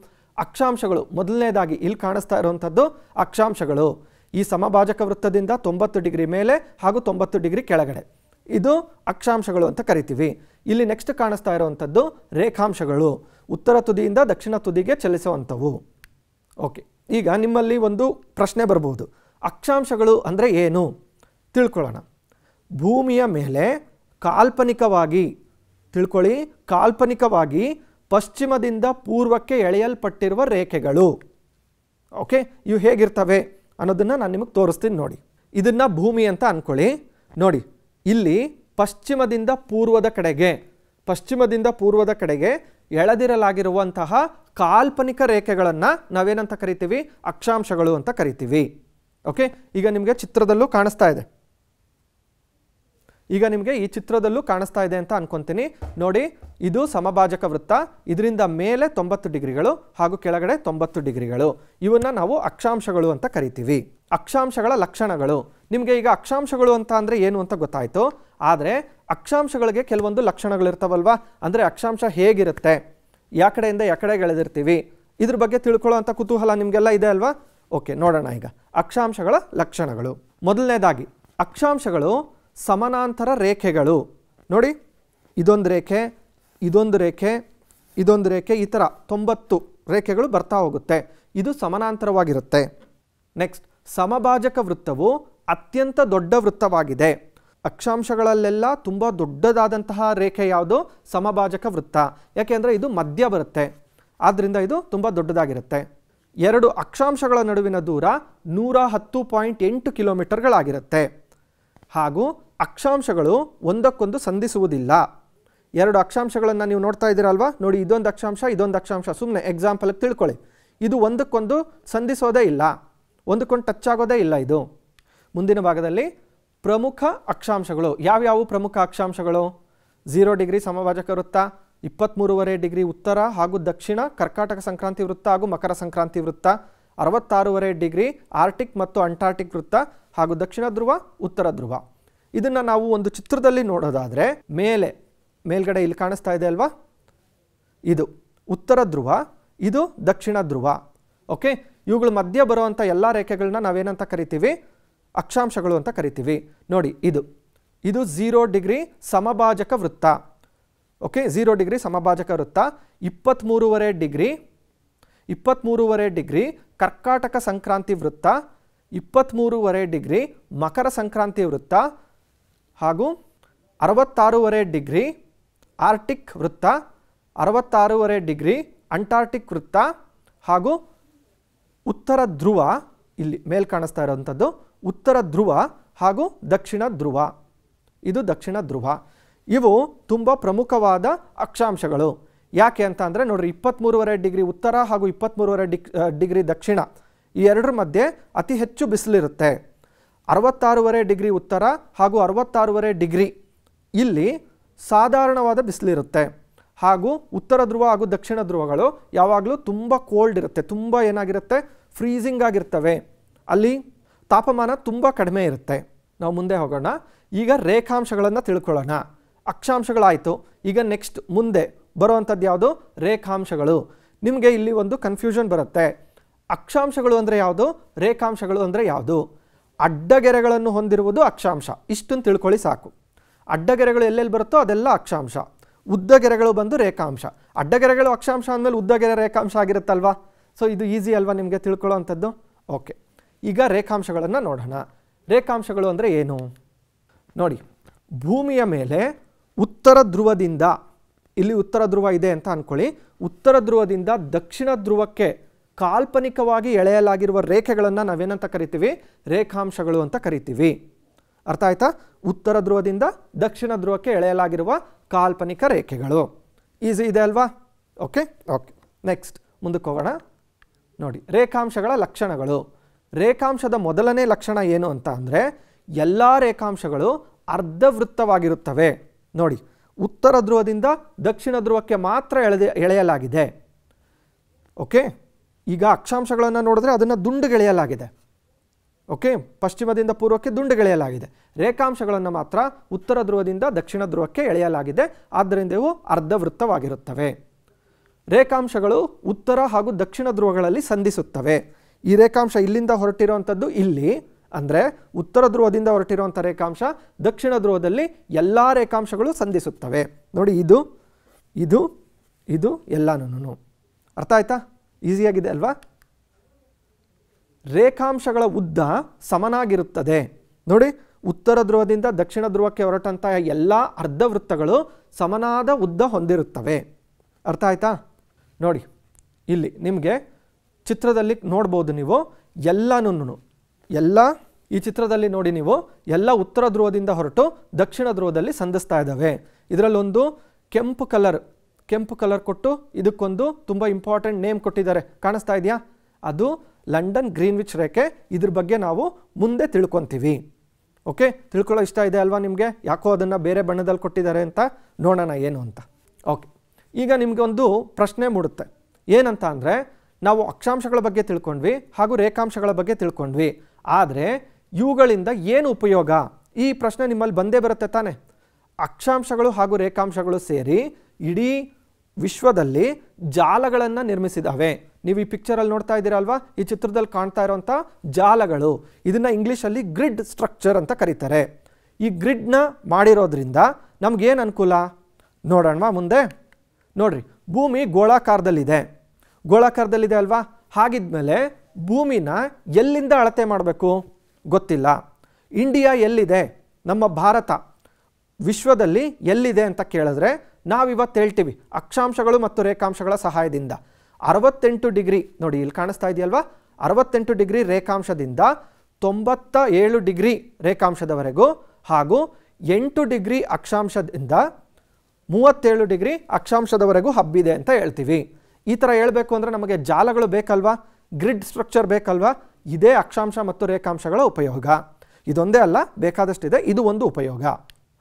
ಅಕ್ಷಾಂಶಗಳು ಮೊದಲನೇದಾಗಿ ಇಲ್ಲಿ ಕಾಣಿಸ್ತಾ ಇರುವಂಥದ್ದು ಅಕ್ಷಾಂಶಗಳು ಈ ಸಮಭಾಜಕ ವೃತ್ತದಿಂದ ತೊಂಬತ್ತು ಡಿಗ್ರಿ ಮೇಲೆ ಹಾಗೂ ತೊಂಬತ್ತು ಡಿಗ್ರಿ ಕೆಳಗಡೆ ಇದು ಅಕ್ಷಾಂಶಗಳು ಅಂತ ಕರಿತೀವಿ ಇಲ್ಲಿ ನೆಕ್ಸ್ಟ್ ಕಾಣಿಸ್ತಾ ಇರುವಂಥದ್ದು ರೇಖಾಂಶಗಳು ಉತ್ತರ ತುದಿಯಿಂದ ದಕ್ಷಿಣ ತುದಿಗೆ ಚಲಿಸುವಂಥವು ಓಕೆ ಈಗ ನಿಮ್ಮಲ್ಲಿ ಒಂದು ಪ್ರಶ್ನೆ ಬರಬಹುದು ಅಕ್ಷಾಂಶಗಳು ಅಂದರೆ ಏನು ತಿಳ್ಕೊಳ್ಳೋಣ ಭೂಮಿಯ ಮೇಲೆ ಕಾಲ್ಪನಿಕವಾಗಿ ತಿಳ್ಕೊಳ್ಳಿ ಕಾಲ್ಪನಿಕವಾಗಿ ಪಶ್ಚಿಮದಿಂದ ಪೂರ್ವಕ್ಕೆ ಎಳೆಯಲ್ಪಟ್ಟಿರುವ ರೇಖೆಗಳು ಓಕೆ ಇವು ಹೇಗಿರ್ತವೆ ಅನ್ನೋದನ್ನು ನಾನು ನಿಮಗೆ ತೋರಿಸ್ತೀನಿ ನೋಡಿ ಇದನ್ನು ಭೂಮಿ ಅಂತ ಅಂದ್ಕೊಳ್ಳಿ ನೋಡಿ ಇಲ್ಲಿ ಪಶ್ಚಿಮದಿಂದ ಪೂರ್ವದ ಕಡೆಗೆ ಪಶ್ಚಿಮದಿಂದ ಪೂರ್ವದ ಕಡೆಗೆ ಎಳೆದಿರಲಾಗಿರುವಂತಹ ಕಾಲ್ಪನಿಕ ರೇಖೆಗಳನ್ನು ನಾವೇನಂತ ಕರಿತೀವಿ ಅಕ್ಷಾಂಶಗಳು ಅಂತ ಕರಿತೀವಿ ಓಕೆ ಈಗ ನಿಮಗೆ ಚಿತ್ರದಲ್ಲೂ ಕಾಣಿಸ್ತಾ ಇದೆ ಈಗ ನಿಮಗೆ ಈ ಚಿತ್ರದಲ್ಲೂ ಕಾಣಿಸ್ತಾ ಇದೆ ಅಂತ ಅನ್ಕೊಂತೀನಿ ನೋಡಿ ಇದು ಸಮಭಾಜಕ ವೃತ್ತ ಇದರಿಂದ ಮೇಲೆ ತೊಂಬತ್ತು ಡಿಗ್ರಿಗಳು ಹಾಗೂ ಕೆಳಗಡೆ ತೊಂಬತ್ತು ಡಿಗ್ರಿಗಳು ಇವನ್ನ ನಾವು ಅಕ್ಷಾಂಶಗಳು ಅಂತ ಕರಿತೀವಿ ಅಕ್ಷಾಂಶಗಳ ಲಕ್ಷಣಗಳು ನಿಮಗೆ ಈಗ ಅಕ್ಷಾಂಶಗಳು ಅಂತ ಅಂದರೆ ಏನು ಅಂತ ಗೊತ್ತಾಯಿತು ಆದರೆ ಅಕ್ಷಾಂಶಗಳಿಗೆ ಕೆಲವೊಂದು ಲಕ್ಷಣಗಳಿರ್ತಾವಲ್ವ ಅಂದರೆ ಅಕ್ಷಾಂಶ ಹೇಗಿರುತ್ತೆ ಯಾ ಕಡೆಯಿಂದ ಯಾವ ಕಡೆ ಎಳೆದಿರ್ತೀವಿ ಇದ್ರ ಬಗ್ಗೆ ತಿಳ್ಕೊಳ್ಳೋವಂಥ ಕುತೂಹಲ ನಿಮಗೆಲ್ಲ ಇದೆ ಅಲ್ವಾ ಓಕೆ ನೋಡೋಣ ಈಗ ಅಕ್ಷಾಂಶಗಳ ಲಕ್ಷಣಗಳು ಮೊದಲನೇದಾಗಿ ಅಕ್ಷಾಂಶಗಳು ಸಮಾನಾಂತರ ರೇಖೆಗಳು ನೋಡಿ ಇದೊಂದು ರೇಖೆ ಇದೊಂದು ರೇಖೆ ಇದೊಂದು ರೇಖೆ ಈ ಥರ ತೊಂಬತ್ತು ರೇಖೆಗಳು ಬರ್ತಾ ಹೋಗುತ್ತೆ ಇದು ಸಮಾನಾಂತರವಾಗಿರುತ್ತೆ ನೆಕ್ಸ್ಟ್ ಸಮಭಾಜಕ ವೃತ್ತವು ಅತ್ಯಂತ ದೊಡ್ಡ ವೃತ್ತವಾಗಿದೆ ಅಕ್ಷಾಂಶಗಳಲ್ಲೆಲ್ಲ ತುಂಬ ದೊಡ್ಡದಾದಂತಹ ರೇಖೆ ಯಾವುದು ಸಮಭಾಜಕ ವೃತ್ತ ಯಾಕೆಂದರೆ ಇದು ಮಧ್ಯ ಬರುತ್ತೆ ಆದ್ದರಿಂದ ಇದು ತುಂಬ ದೊಡ್ಡದಾಗಿರುತ್ತೆ ಎರಡು ಅಕ್ಷಾಂಶಗಳ ನಡುವಿನ ದೂರ ನೂರ ಹತ್ತು ಪಾಯಿಂಟ್ ಎಂಟು ಕಿಲೋಮೀಟರ್ಗಳಾಗಿರುತ್ತೆ ಹಾಗೂ ಅಕ್ಷಾಂಶಗಳು ಒಂದಕ್ಕೊಂದು ಸಂಧಿಸುವುದಿಲ್ಲ ಎರಡು ಅಕ್ಷಾಂಶಗಳನ್ನು ನೀವು ನೋಡ್ತಾ ಇದ್ದೀರಲ್ವಾ ನೋಡಿ ಇದೊಂದು ಅಕ್ಷಾಂಶ ಇದೊಂದು ಅಕ್ಷಾಂಶ ಸುಮ್ಮನೆ ಎಕ್ಸಾಂಪಲ್ ತಿಳ್ಕೊಳ್ಳಿ ಇದು ಒಂದಕ್ಕೊಂದು ಸಂಧಿಸೋದೇ ಇಲ್ಲ ಒಂದಕ್ಕೊಂದು ಟಚ್ ಆಗೋದೇ ಇಲ್ಲ ಇದು ಮುಂದಿನ ಭಾಗದಲ್ಲಿ ಪ್ರಮುಖ ಅಕ್ಷಾಂಶಗಳು ಯಾವ್ಯಾವು ಪ್ರಮುಖ ಅಕ್ಷಾಂಶಗಳು ಝೀರೋ ಡಿಗ್ರಿ ಸಮಭಾಜಕ ವೃತ್ತ ಇಪ್ಪತ್ತ್ಮೂರುವರೆ ಡಿಗ್ರಿ ಉತ್ತರ ಹಾಗೂ ದಕ್ಷಿಣ ಕರ್ಕಾಟಕ ಸಂಕ್ರಾಂತಿ ವೃತ್ತ ಹಾಗೂ ಮಕರ ಸಂಕ್ರಾಂತಿ ವೃತ್ತ ಅರವತ್ತಾರೂವರೆ ಡಿಗ್ರಿ ಆರ್ಟಿಕ್ ಮತ್ತು ಅಂಟಾರ್ಟಿಕ್ ವೃತ್ತ ಹಾಗೂ ದಕ್ಷಿಣ ಧ್ರುವ ಉತ್ತರ ಧ್ರುವ ಇದನ್ನು ನಾವು ಒಂದು ಚಿತ್ರದಲ್ಲಿ ನೋಡೋದಾದರೆ ಮೇಲೆ ಮೇಲ್ಗಡೆ ಇಲ್ಲಿ ಕಾಣಿಸ್ತಾ ಇದೆ ಅಲ್ವಾ ಇದು ಉತ್ತರ ಧ್ರುವ ಇದು ದಕ್ಷಿಣ ಧ್ರುವ ಓಕೆ ಇವುಗಳ ಮಧ್ಯೆ ಬರುವಂಥ ಎಲ್ಲ ರೇಖೆಗಳನ್ನ ನಾವೇನಂತ ಕರಿತೀವಿ ಅಕ್ಷಾಂಶಗಳು ಅಂತ ಕರಿತೀವಿ ನೋಡಿ ಇದು ಇದು ಝೀರೋ ಡಿಗ್ರಿ ಸಮಭಾಜಕ ವೃತ್ತ ಓಕೆ ಝೀರೋ ಡಿಗ್ರಿ ಸಮಭಾಜಕ ವೃತ್ತ ಇಪ್ಪತ್ತ್ಮೂರುವರೆ ಡಿಗ್ರಿ ಇಪ್ಪತ್ತ್ಮೂರುವರೆ ಡಿಗ್ರಿ ಕರ್ಕಾಟಕ ಸಂಕ್ರಾಂತಿ ವೃತ್ತ ಇಪ್ಪತ್ತ್ಮೂರುವರೆ ಡಿಗ್ರಿ ಮಕರ ಸಂಕ್ರಾಂತಿ ವೃತ್ತ ಹಾಗೂ ಅರವತ್ತಾರೂವರೆ ಡಿಗ್ರಿ ಆರ್ಟಿಕ್ ವೃತ್ತ ಅರವತ್ತಾರೂವರೆ ಡಿಗ್ರಿ ಅಂಟಾರ್ಟಿಕ್ ವೃತ್ತ ಹಾಗೂ ಉತ್ತರ ಧ್ರುವ ಇಲ್ಲಿ ಮೇಲ್ ಕಾಣಿಸ್ತಾ ಇರೋವಂಥದ್ದು ಉತ್ತರ ಧ್ರುವ ಹಾಗೂ ದಕ್ಷಿಣ ಧ್ರುವ ಇದು ದಕ್ಷಿಣ ಧ್ರುವ ಇವು ತುಂಬ ಪ್ರಮುಖವಾದ ಅಕ್ಷಾಂಶಗಳು ಯಾಕೆ ಅಂತ ಅಂದರೆ ನೋಡಿರಿ ಇಪ್ಪತ್ತ್ಮೂರುವರೆ ಡಿಗ್ರಿ ಉತ್ತರ ಹಾಗೂ ಇಪ್ಪತ್ತ್ಮೂರುವರೆ ಡಿಗ್ ಡಿಗ್ರಿ ದಕ್ಷಿಣ ಈ ಎರಡರ ಮಧ್ಯೆ ಅತಿ ಹೆಚ್ಚು ಬಿಸಿಲಿರುತ್ತೆ ಅರವತ್ತಾರೂವರೆ ಡಿಗ್ರಿ ಉತ್ತರ ಹಾಗೂ ಅರವತ್ತಾರೂವರೆ ಡಿಗ್ರಿ ಇಲ್ಲಿ ಸಾಧಾರಣವಾದ ಬಿಸಿಲಿರುತ್ತೆ ಹಾಗೂ ಉತ್ತರ ಧ್ರುವ ಹಾಗೂ ದಕ್ಷಿಣ ಧ್ರುವಗಳು ಯಾವಾಗಲೂ ತುಂಬ ಕೋಲ್ಡ್ ಇರುತ್ತೆ ತುಂಬ ಏನಾಗಿರುತ್ತೆ ಫ್ರೀಸಿಂಗ್ ಆಗಿರ್ತವೆ ಅಲ್ಲಿ ತಾಪಮಾನ ತುಂಬ ಕಡಿಮೆ ಇರುತ್ತೆ ನಾವು ಮುಂದೆ ಹೋಗೋಣ ಈಗ ರೇಖಾಂಶಗಳನ್ನು ತಿಳ್ಕೊಳ್ಳೋಣ ಅಕ್ಷಾಂಶಗಳಾಯಿತು ಈಗ ನೆಕ್ಸ್ಟ್ ಮುಂದೆ ಬರುವಂಥದ್ದು ಯಾವುದು ರೇಖಾಂಶಗಳು ನಿಮಗೆ ಇಲ್ಲಿ ಒಂದು ಕನ್ಫ್ಯೂಷನ್ ಬರುತ್ತೆ ಅಕ್ಷಾಂಶಗಳು ಅಂದರೆ ಯಾವುದು ರೇಖಾಂಶಗಳು ಅಂದರೆ ಯಾವುದು ಅಡ್ಡಗೆರೆಗಳನ್ನು ಹೊಂದಿರುವುದು ಅಕ್ಷಾಂಶ ಇಷ್ಟನ್ನು ತಿಳ್ಕೊಳ್ಳಿ ಸಾಕು ಅಡ್ಡಗೆರೆಗಳು ಎಲ್ಲೆಲ್ಲಿ ಬರುತ್ತೋ ಅದೆಲ್ಲ ಅಕ್ಷಾಂಶ ಉದ್ದಗೆರೆಗಳು ಬಂದು ರೇಖಾಂಶ ಅಡ್ಡಗೆರೆಗಳು ಅಕ್ಷಾಂಶ ಅಂದಮೇಲೆ ಉದ್ದಗೆರೆ ರೇಖಾಂಶ ಆಗಿರುತ್ತಲ್ವಾ ಸೊ ಇದು ಈಸಿ ಅಲ್ವಾ ನಿಮಗೆ ತಿಳ್ಕೊಳ್ಳೋ ಅಂಥದ್ದು ಓಕೆ ಈಗ ರೇಖಾಂಶಗಳನ್ನು ನೋಡೋಣ ರೇಖಾಂಶಗಳು ಅಂದರೆ ಏನು ನೋಡಿ ಭೂಮಿಯ ಮೇಲೆ ಉತ್ತರ ಧ್ರುವದಿಂದ ಇಲ್ಲಿ ಉತ್ತರ ಧ್ರುವ ಇದೆ ಅಂತ ಅಂದ್ಕೊಳ್ಳಿ ಉತ್ತರ ಧ್ರುವದಿಂದ ದಕ್ಷಿಣ ಧ್ರುವಕ್ಕೆ ಕಾಲ್ಪನಿಕವಾಗಿ ಎಳೆಯಲಾಗಿರುವ ರೇಖೆಗಳನ್ನು ನಾವೇನಂತ ಕರಿತೀವಿ ರೇಖಾಂಶಗಳು ಅಂತ ಕರಿತೀವಿ ಅರ್ಥ ಆಯ್ತಾ ಉತ್ತರ ಧ್ರುವದಿಂದ ದಕ್ಷಿಣ ಧ್ರುವಕ್ಕೆ ಎಳೆಯಲಾಗಿರುವ ಕಾಲ್ಪನಿಕ ರೇಖೆಗಳು ಈಸಿ ಇದೆ ಅಲ್ವಾ ಓಕೆ ಓಕೆ ನೆಕ್ಸ್ಟ್ ಮುಂದಕ್ಕೆ ಹೋಗೋಣ ನೋಡಿ ರೇಖಾಂಶಗಳ ಲಕ್ಷಣಗಳು ರೇಖಾಂಶದ ಮೊದಲನೇ ಲಕ್ಷಣ ಏನು ಅಂತ ಅಂದರೆ ಎಲ್ಲ ರೇಖಾಂಶಗಳು ಅರ್ಧವೃತ್ತವಾಗಿರುತ್ತವೆ ನೋಡಿ ಉತ್ತರ ಧ್ರುವದಿಂದ ದಕ್ಷಿಣ ಧ್ರುವಕ್ಕೆ ಮಾತ್ರ ಎಳೆದೆ ಎಳೆಯಲಾಗಿದೆ ಓಕೆ ಈಗ ಅಕ್ಷಾಂಶಗಳನ್ನು ನೋಡಿದ್ರೆ ಅದನ್ನು ದುಂಡುಗೆಳೆಯಲಾಗಿದೆ ಓಕೆ ಪಶ್ಚಿಮದಿಂದ ಪೂರ್ವಕ್ಕೆ ದುಂಡುಗೆಳೆಯಲಾಗಿದೆ ರೇಖಾಂಶಗಳನ್ನು ಮಾತ್ರ ಉತ್ತರ ಧ್ರುವದಿಂದ ದಕ್ಷಿಣ ಧ್ರುವಕ್ಕೆ ಎಳೆಯಲಾಗಿದೆ ಆದ್ದರಿಂದ ಇವು ಅರ್ಧವೃತ್ತವಾಗಿರುತ್ತವೆ ರೇಖಾಂಶಗಳು ಉತ್ತರ ಹಾಗೂ ದಕ್ಷಿಣ ಧ್ರುವಗಳಲ್ಲಿ ಸಂಧಿಸುತ್ತವೆ ಈ ರೇಖಾಂಶ ಇಲ್ಲಿಂದ ಹೊರಟಿರುವಂಥದ್ದು ಇಲ್ಲಿ ಅಂದರೆ ಉತ್ತರ ಧ್ರುವದಿಂದ ಹೊರಟಿರುವಂಥ ರೇಖಾಂಶ ದಕ್ಷಿಣ ಧ್ರುವದಲ್ಲಿ ಎಲ್ಲ ರೇಖಾಂಶಗಳು ಸಂಧಿಸುತ್ತವೆ ನೋಡಿ ಇದು ಇದು ಇದು ಎಲ್ಲನೂ ಅರ್ಥ ಆಯ್ತಾ ಈಸಿಯಾಗಿದೆ ಅಲ್ವಾ ರೇಖಾಂಶಗಳ ಉದ್ದ ಸಮನಾಗಿರುತ್ತದೆ ನೋಡಿ ಉತ್ತರ ಧ್ರುವದಿಂದ ದಕ್ಷಿಣ ಧ್ರುವಕ್ಕೆ ಹೊರಟಂತಹ ಎಲ್ಲ ಅರ್ಧವೃತ್ತಗಳು ಸಮನಾದ ಉದ್ದ ಹೊಂದಿರುತ್ತವೆ ಅರ್ಥ ಆಯ್ತಾ ನೋಡಿ ಇಲ್ಲಿ ನಿಮಗೆ ಚಿತ್ರದಲ್ಲಿ ನೋಡ್ಬೋದು ನೀವು ಎಲ್ಲನೂ ಎಲ್ಲ ಈ ಚಿತ್ರದಲ್ಲಿ ನೋಡಿ ನೀವು ಎಲ್ಲ ಉತ್ತರ ಧ್ರುವದಿಂದ ಹೊರಟು ದಕ್ಷಿಣ ಧ್ರುವದಲ್ಲಿ ಸಂಧಿಸ್ತಾ ಇದ್ದಾವೆ ಇದರಲ್ಲೊಂದು ಕೆಂಪು ಕಲರ್ ಕೆಂಪು ಕಲರ್ ಕೊಟ್ಟು ಇದಕ್ಕೊಂದು ತುಂಬ ಇಂಪಾರ್ಟೆಂಟ್ ನೇಮ್ ಕೊಟ್ಟಿದ್ದಾರೆ ಕಾಣಿಸ್ತಾ ಇದೆಯಾ ಅದು ಲಂಡನ್ ಗ್ರೀನ್ವಿಚ್ ರೇಖೆ ಇದ್ರ ಬಗ್ಗೆ ನಾವು ಮುಂದೆ ತಿಳ್ಕೊತೀವಿ ಓಕೆ ತಿಳ್ಕೊಳ್ಳೋ ಇಷ್ಟ ಇದೆ ಅಲ್ವಾ ನಿಮಗೆ ಯಾಕೋ ಅದನ್ನು ಬೇರೆ ಬಣ್ಣದಲ್ಲಿ ಕೊಟ್ಟಿದ್ದಾರೆ ಅಂತ ನೋಡೋಣ ಏನು ಅಂತ ಓಕೆ ಈಗ ನಿಮಗೆ ಒಂದು ಪ್ರಶ್ನೆ ಮೂಡುತ್ತೆ ಏನಂತ ಅಂದರೆ ನಾವು ಅಕ್ಷಾಂಶಗಳ ಬಗ್ಗೆ ತಿಳ್ಕೊಂಡ್ವಿ ಹಾಗೂ ರೇಖಾಂಶಗಳ ಬಗ್ಗೆ ತಿಳ್ಕೊಂಡ್ವಿ ಆದರೆ ಇವುಗಳಿಂದ ಏನು ಉಪಯೋಗ ಈ ಪ್ರಶ್ನೆ ನಿಮ್ಮಲ್ಲಿ ಬಂದೇ ಬರುತ್ತೆ ತಾನೆ ಅಕ್ಷಾಂಶಗಳು ಹಾಗೂ ರೇಖಾಂಶಗಳು ಸೇರಿ ಇಡೀ ವಿಶ್ವದಲ್ಲಿ ಜಾಲಗಳನ್ನು ನಿರ್ಮಿಸಿದ್ದಾವೆ ನೀವು ಈ ಪಿಕ್ಚರಲ್ಲಿ ನೋಡ್ತಾ ಇದ್ದೀರಲ್ವಾ ಈ ಚಿತ್ರದಲ್ಲಿ ಕಾಣ್ತಾ ಇರೋವಂಥ ಜಾಲಗಳು ಇದನ್ನು ಇಂಗ್ಲೀಷಲ್ಲಿ ಗ್ರಿಡ್ ಸ್ಟ್ರಕ್ಚರ್ ಅಂತ ಕರೀತಾರೆ ಈ ಗ್ರಿಡ್ನ ಮಾಡಿರೋದ್ರಿಂದ ನಮಗೇನು ಅನುಕೂಲ ನೋಡೋಣವಾ ಮುಂದೆ ನೋಡಿರಿ ಭೂಮಿ ಗೋಳಾಕಾರದಲ್ಲಿದೆ ಗೋಳಾಕಾರದಲ್ಲಿದೆ ಅಲ್ವಾ ಹಾಗಿದ್ಮೇಲೆ ಭೂಮಿನ ಎಲ್ಲಿಂದ ಅಳತೆ ಮಾಡಬೇಕು ಗೊತ್ತಿಲ್ಲ ಇಂಡಿಯಾ ಎಲ್ಲಿದೆ ನಮ್ಮ ಭಾರತ ವಿಶ್ವದಲ್ಲಿ ಎಲ್ಲಿದೆ ಅಂತ ಕೇಳಿದ್ರೆ ನಾವಿವತ್ತು ಹೇಳ್ತೀವಿ ಅಕ್ಷಾಂಶಗಳು ಮತ್ತು ರೇಖಾಂಶಗಳ ಸಹಾಯದಿಂದ ಅರವತ್ತೆಂಟು ಡಿಗ್ರಿ ನೋಡಿ ಇಲ್ಲಿ ಕಾಣಿಸ್ತಾ ಇದೆಯಲ್ವಾ ಅರವತ್ತೆಂಟು ಡಿಗ್ರಿ ರೇಖಾಂಶದಿಂದ ತೊಂಬತ್ತ ಏಳು ಡಿಗ್ರಿ ರೇಖಾಂಶದವರೆಗೂ ಹಾಗೂ ಎಂಟು ಡಿಗ್ರಿ ಅಕ್ಷಾಂಶದಿಂದ ಮೂವತ್ತೇಳು ಡಿಗ್ರಿ ಅಕ್ಷಾಂಶದವರೆಗೂ ಹಬ್ಬಿದೆ ಅಂತ ಹೇಳ್ತೀವಿ ಈ ಥರ ಹೇಳಬೇಕು ಅಂದರೆ ನಮಗೆ ಜಾಲಗಳು ಬೇಕಲ್ವಾ ಗ್ರಿಡ್ ಸ್ಟ್ರಕ್ಚರ್ ಬೇಕಲ್ವಾ ಇದೇ ಅಕ್ಷಾಂಶ ಮತ್ತು ರೇಖಾಂಶಗಳ ಉಪಯೋಗ ಇದೊಂದೇ ಅಲ್ಲ ಬೇಕಾದಷ್ಟಿದೆ ಇದು ಒಂದು ಉಪಯೋಗ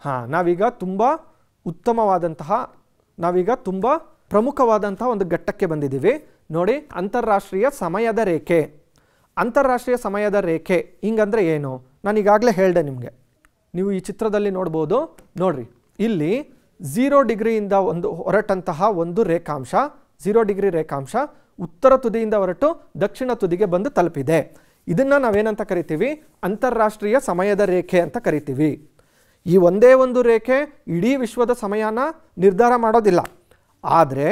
ಹಾಂ ನಾವೀಗ ತುಂಬ ಉತ್ತಮವಾದಂತಹ ನಾವೀಗ ತುಂಬ ಪ್ರಮುಖವಾದಂತಹ ಒಂದು ಘಟ್ಟಕ್ಕೆ ಬಂದಿದ್ದೀವಿ ನೋಡಿ ಅಂತಾರಾಷ್ಟ್ರೀಯ ಸಮಯದ ರೇಖೆ ಅಂತಾರಾಷ್ಟ್ರೀಯ ಸಮಯದ ರೇಖೆ ಹಿಂಗಂದರೆ ಏನು ನಾನು ಈಗಾಗಲೇ ಹೇಳಿದೆ ನಿಮಗೆ ನೀವು ಈ ಚಿತ್ರದಲ್ಲಿ ನೋಡ್ಬೋದು ನೋಡ್ರಿ ಇಲ್ಲಿ ಝೀರೋ ಡಿಗ್ರಿಯಿಂದ ಒಂದು ಹೊರಟಂತಹ ಒಂದು ರೇಖಾಂಶ ಝೀರೋ ಡಿಗ್ರಿ ರೇಖಾಂಶ ಉತ್ತರ ತುದಿಯಿಂದ ಹೊರಟು ದಕ್ಷಿಣ ತುದಿಗೆ ಬಂದು ತಲುಪಿದೆ ಇದನ್ನು ನಾವೇನಂತ ಕರಿತೀವಿ ಅಂತಾರಾಷ್ಟ್ರೀಯ ಸಮಯದ ರೇಖೆ ಅಂತ ಕರಿತೀವಿ ಈ ಒಂದೇ ಒಂದು ರೇಖೆ ಇಡೀ ವಿಶ್ವದ ಸಮಯನ ನಿರ್ಧಾರ ಮಾಡೋದಿಲ್ಲ ಆದರೆ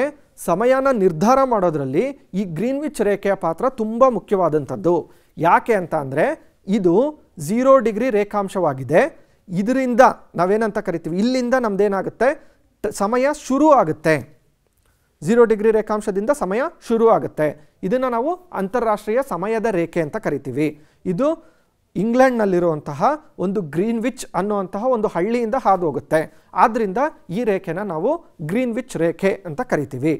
ಸಮಯನ ನಿರ್ಧಾರ ಮಾಡೋದರಲ್ಲಿ ಈ ಗ್ರೀನ್ವಿಚ್ ರೇಖೆಯ ಪಾತ್ರ ತುಂಬ ಮುಖ್ಯವಾದಂಥದ್ದು ಯಾಕೆ ಅಂತ ಅಂದರೆ ಇದು ಝೀರೋ ಡಿಗ್ರಿ ರೇಖಾಂಶವಾಗಿದೆ ಇದರಿಂದ ನಾವೇನಂತ ಕರಿತೀವಿ ಇಲ್ಲಿಂದ ನಮ್ದೇನಾಗುತ್ತೆ ಸಮಯ ಶುರು ಆಗುತ್ತೆ ಝೀರೋ ಡಿಗ್ರಿ ರೇಖಾಂಶದಿಂದ ಸಮಯ ಶುರು ಆಗುತ್ತೆ ಇದನ್ನು ನಾವು ಅಂತಾರಾಷ್ಟ್ರೀಯ ಸಮಯದ ರೇಖೆ ಅಂತ ಕರಿತೀವಿ ಇದು ಇಂಗ್ಲೆಂಡ್ನಲ್ಲಿರುವಂತಹ ಒಂದು ಗ್ರೀನ್ ವಿಚ್ ಅನ್ನುವಂತಹ ಒಂದು ಹಳ್ಳಿಯಿಂದ ಹಾದು ಹೋಗುತ್ತೆ ಆದ್ದರಿಂದ ಈ ರೇಖೆನ ನಾವು ಗ್ರೀನ್ ವಿಚ್ ರೇಖೆ ಅಂತ ಕರಿತೀವಿ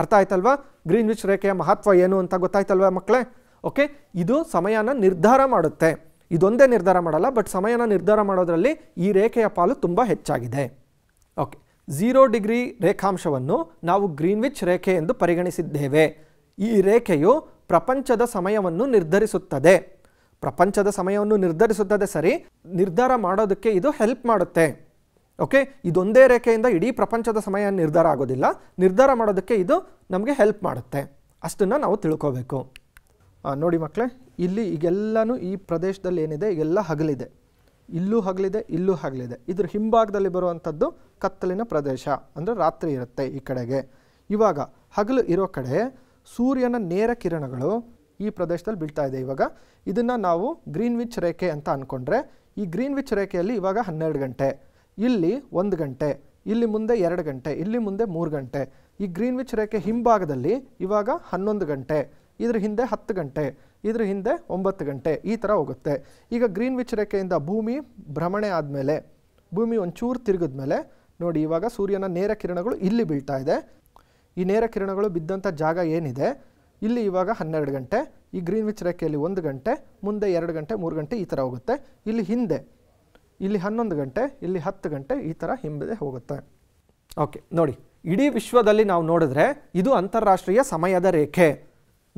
ಅರ್ಥ ಆಯ್ತಲ್ವಾ ಗ್ರೀನ್ ವಿಚ್ ರೇಖೆಯ ಮಹತ್ವ ಏನು ಅಂತ ಗೊತ್ತಾಯ್ತಲ್ವಾ ಮಕ್ಕಳೇ ಓಕೆ ಇದು ಸಮಯನ ನಿರ್ಧಾರ ಮಾಡುತ್ತೆ ಇದೊಂದೇ ನಿರ್ಧಾರ ಮಾಡಲ್ಲ ಬಟ್ ಸಮಯನ ನಿರ್ಧಾರ ಮಾಡೋದರಲ್ಲಿ ಈ ರೇಖೆಯ ಪಾಲು ತುಂಬ ಹೆಚ್ಚಾಗಿದೆ ಓಕೆ ಝೀರೋ ಡಿಗ್ರಿ ರೇಖಾಂಶವನ್ನು ನಾವು ಗ್ರೀನ್ವಿಚ್ ರೇಖೆ ಎಂದು ಪರಿಗಣಿಸಿದ್ದೇವೆ ಈ ರೇಖೆಯು ಪ್ರಪಂಚದ ಸಮಯವನ್ನು ನಿರ್ಧರಿಸುತ್ತದೆ ಪ್ರಪಂಚದ ಸಮಯವನ್ನು ನಿರ್ಧರಿಸುತ್ತದೆ ಸರಿ ನಿರ್ಧಾರ ಮಾಡೋದಕ್ಕೆ ಇದು ಹೆಲ್ಪ್ ಮಾಡುತ್ತೆ ಓಕೆ ಇದೊಂದೇ ರೇಖೆಯಿಂದ ಇಡೀ ಪ್ರಪಂಚದ ಸಮಯ ನಿರ್ಧಾರ ಆಗೋದಿಲ್ಲ ನಿರ್ಧಾರ ಮಾಡೋದಕ್ಕೆ ಇದು ನಮಗೆ ಹೆಲ್ಪ್ ಮಾಡುತ್ತೆ ಅಷ್ಟನ್ನು ನಾವು ತಿಳ್ಕೋಬೇಕು ನೋಡಿ ಮಕ್ಕಳೇ ಇಲ್ಲಿ ಈಗೆಲ್ಲನೂ ಈ ಪ್ರದೇಶದಲ್ಲಿ ಏನಿದೆ ಎಲ್ಲ ಹಗಲಿದೆ ಇಲ್ಲೂ ಹಗಲಿದೆ ಇಲ್ಲೂ ಹಗಲಿದೆ ಇದ್ರ ಹಿಂಭಾಗದಲ್ಲಿ ಬರುವಂಥದ್ದು ಕತ್ತಲಿನ ಪ್ರದೇಶ ಅಂದರೆ ರಾತ್ರಿ ಇರುತ್ತೆ ಈ ಕಡೆಗೆ ಇವಾಗ ಹಗಲು ಇರೋ ಕಡೆ ಸೂರ್ಯನ ನೇರ ಕಿರಣಗಳು ಈ ಪ್ರದೇಶದಲ್ಲಿ ಬೀಳ್ತಾ ಇದೆ ಇವಾಗ ಇದನ್ನು ನಾವು ಗ್ರೀನ್ವಿಚ್ ರೇಖೆ ಅಂತ ಅಂದ್ಕೊಂಡ್ರೆ ಈ ಗ್ರೀನ್ವಿಚ್ ರೇಖೆಯಲ್ಲಿ ಇವಾಗ ಹನ್ನೆರಡು ಗಂಟೆ ಇಲ್ಲಿ ಒಂದು ಗಂಟೆ ಇಲ್ಲಿ ಮುಂದೆ ಎರಡು ಗಂಟೆ ಇಲ್ಲಿ ಮುಂದೆ ಮೂರು ಗಂಟೆ ಈ ಗ್ರೀನ್ವಿಚ್ ರೇಖೆ ಹಿಂಭಾಗದಲ್ಲಿ ಇವಾಗ ಹನ್ನೊಂದು ಗಂಟೆ ಇದರ ಹಿಂದೆ ಹತ್ತು ಗಂಟೆ ಇದ್ರ ಹಿಂದೆ ಒಂಬತ್ತು ಗಂಟೆ ಈ ಥರ ಹೋಗುತ್ತೆ ಈಗ ಗ್ರೀನ್ ವಿಚ್ ರೇಖೆಯಿಂದ ಭೂಮಿ ಭ್ರಮಣೆ ಆದಮೇಲೆ ಭೂಮಿ ಒಂಚೂರು ತಿರುಗಿದ ಮೇಲೆ ನೋಡಿ ಇವಾಗ ಸೂರ್ಯನ ನೇರ ಕಿರಣಗಳು ಇಲ್ಲಿ ಬೀಳ್ತಾ ಇದೆ ಈ ನೇರ ಕಿರಣಗಳು ಬಿದ್ದಂಥ ಜಾಗ ಏನಿದೆ ಇಲ್ಲಿ ಇವಾಗ ಹನ್ನೆರಡು ಗಂಟೆ ಈ ಗ್ರೀನ್ ವಿಚ್ ರೇಖೆಯಲ್ಲಿ ಒಂದು ಗಂಟೆ ಮುಂದೆ ಎರಡು ಗಂಟೆ ಮೂರು ಗಂಟೆ ಈ ಥರ ಹೋಗುತ್ತೆ ಇಲ್ಲಿ ಹಿಂದೆ ಇಲ್ಲಿ ಹನ್ನೊಂದು ಗಂಟೆ ಇಲ್ಲಿ ಹತ್ತು ಗಂಟೆ ಈ ಥರ ಹಿಂದೆ ಹೋಗುತ್ತೆ ಓಕೆ ನೋಡಿ ಇಡೀ ವಿಶ್ವದಲ್ಲಿ ನಾವು ನೋಡಿದ್ರೆ ಇದು ಅಂತಾರಾಷ್ಟ್ರೀಯ ಸಮಯದ ರೇಖೆ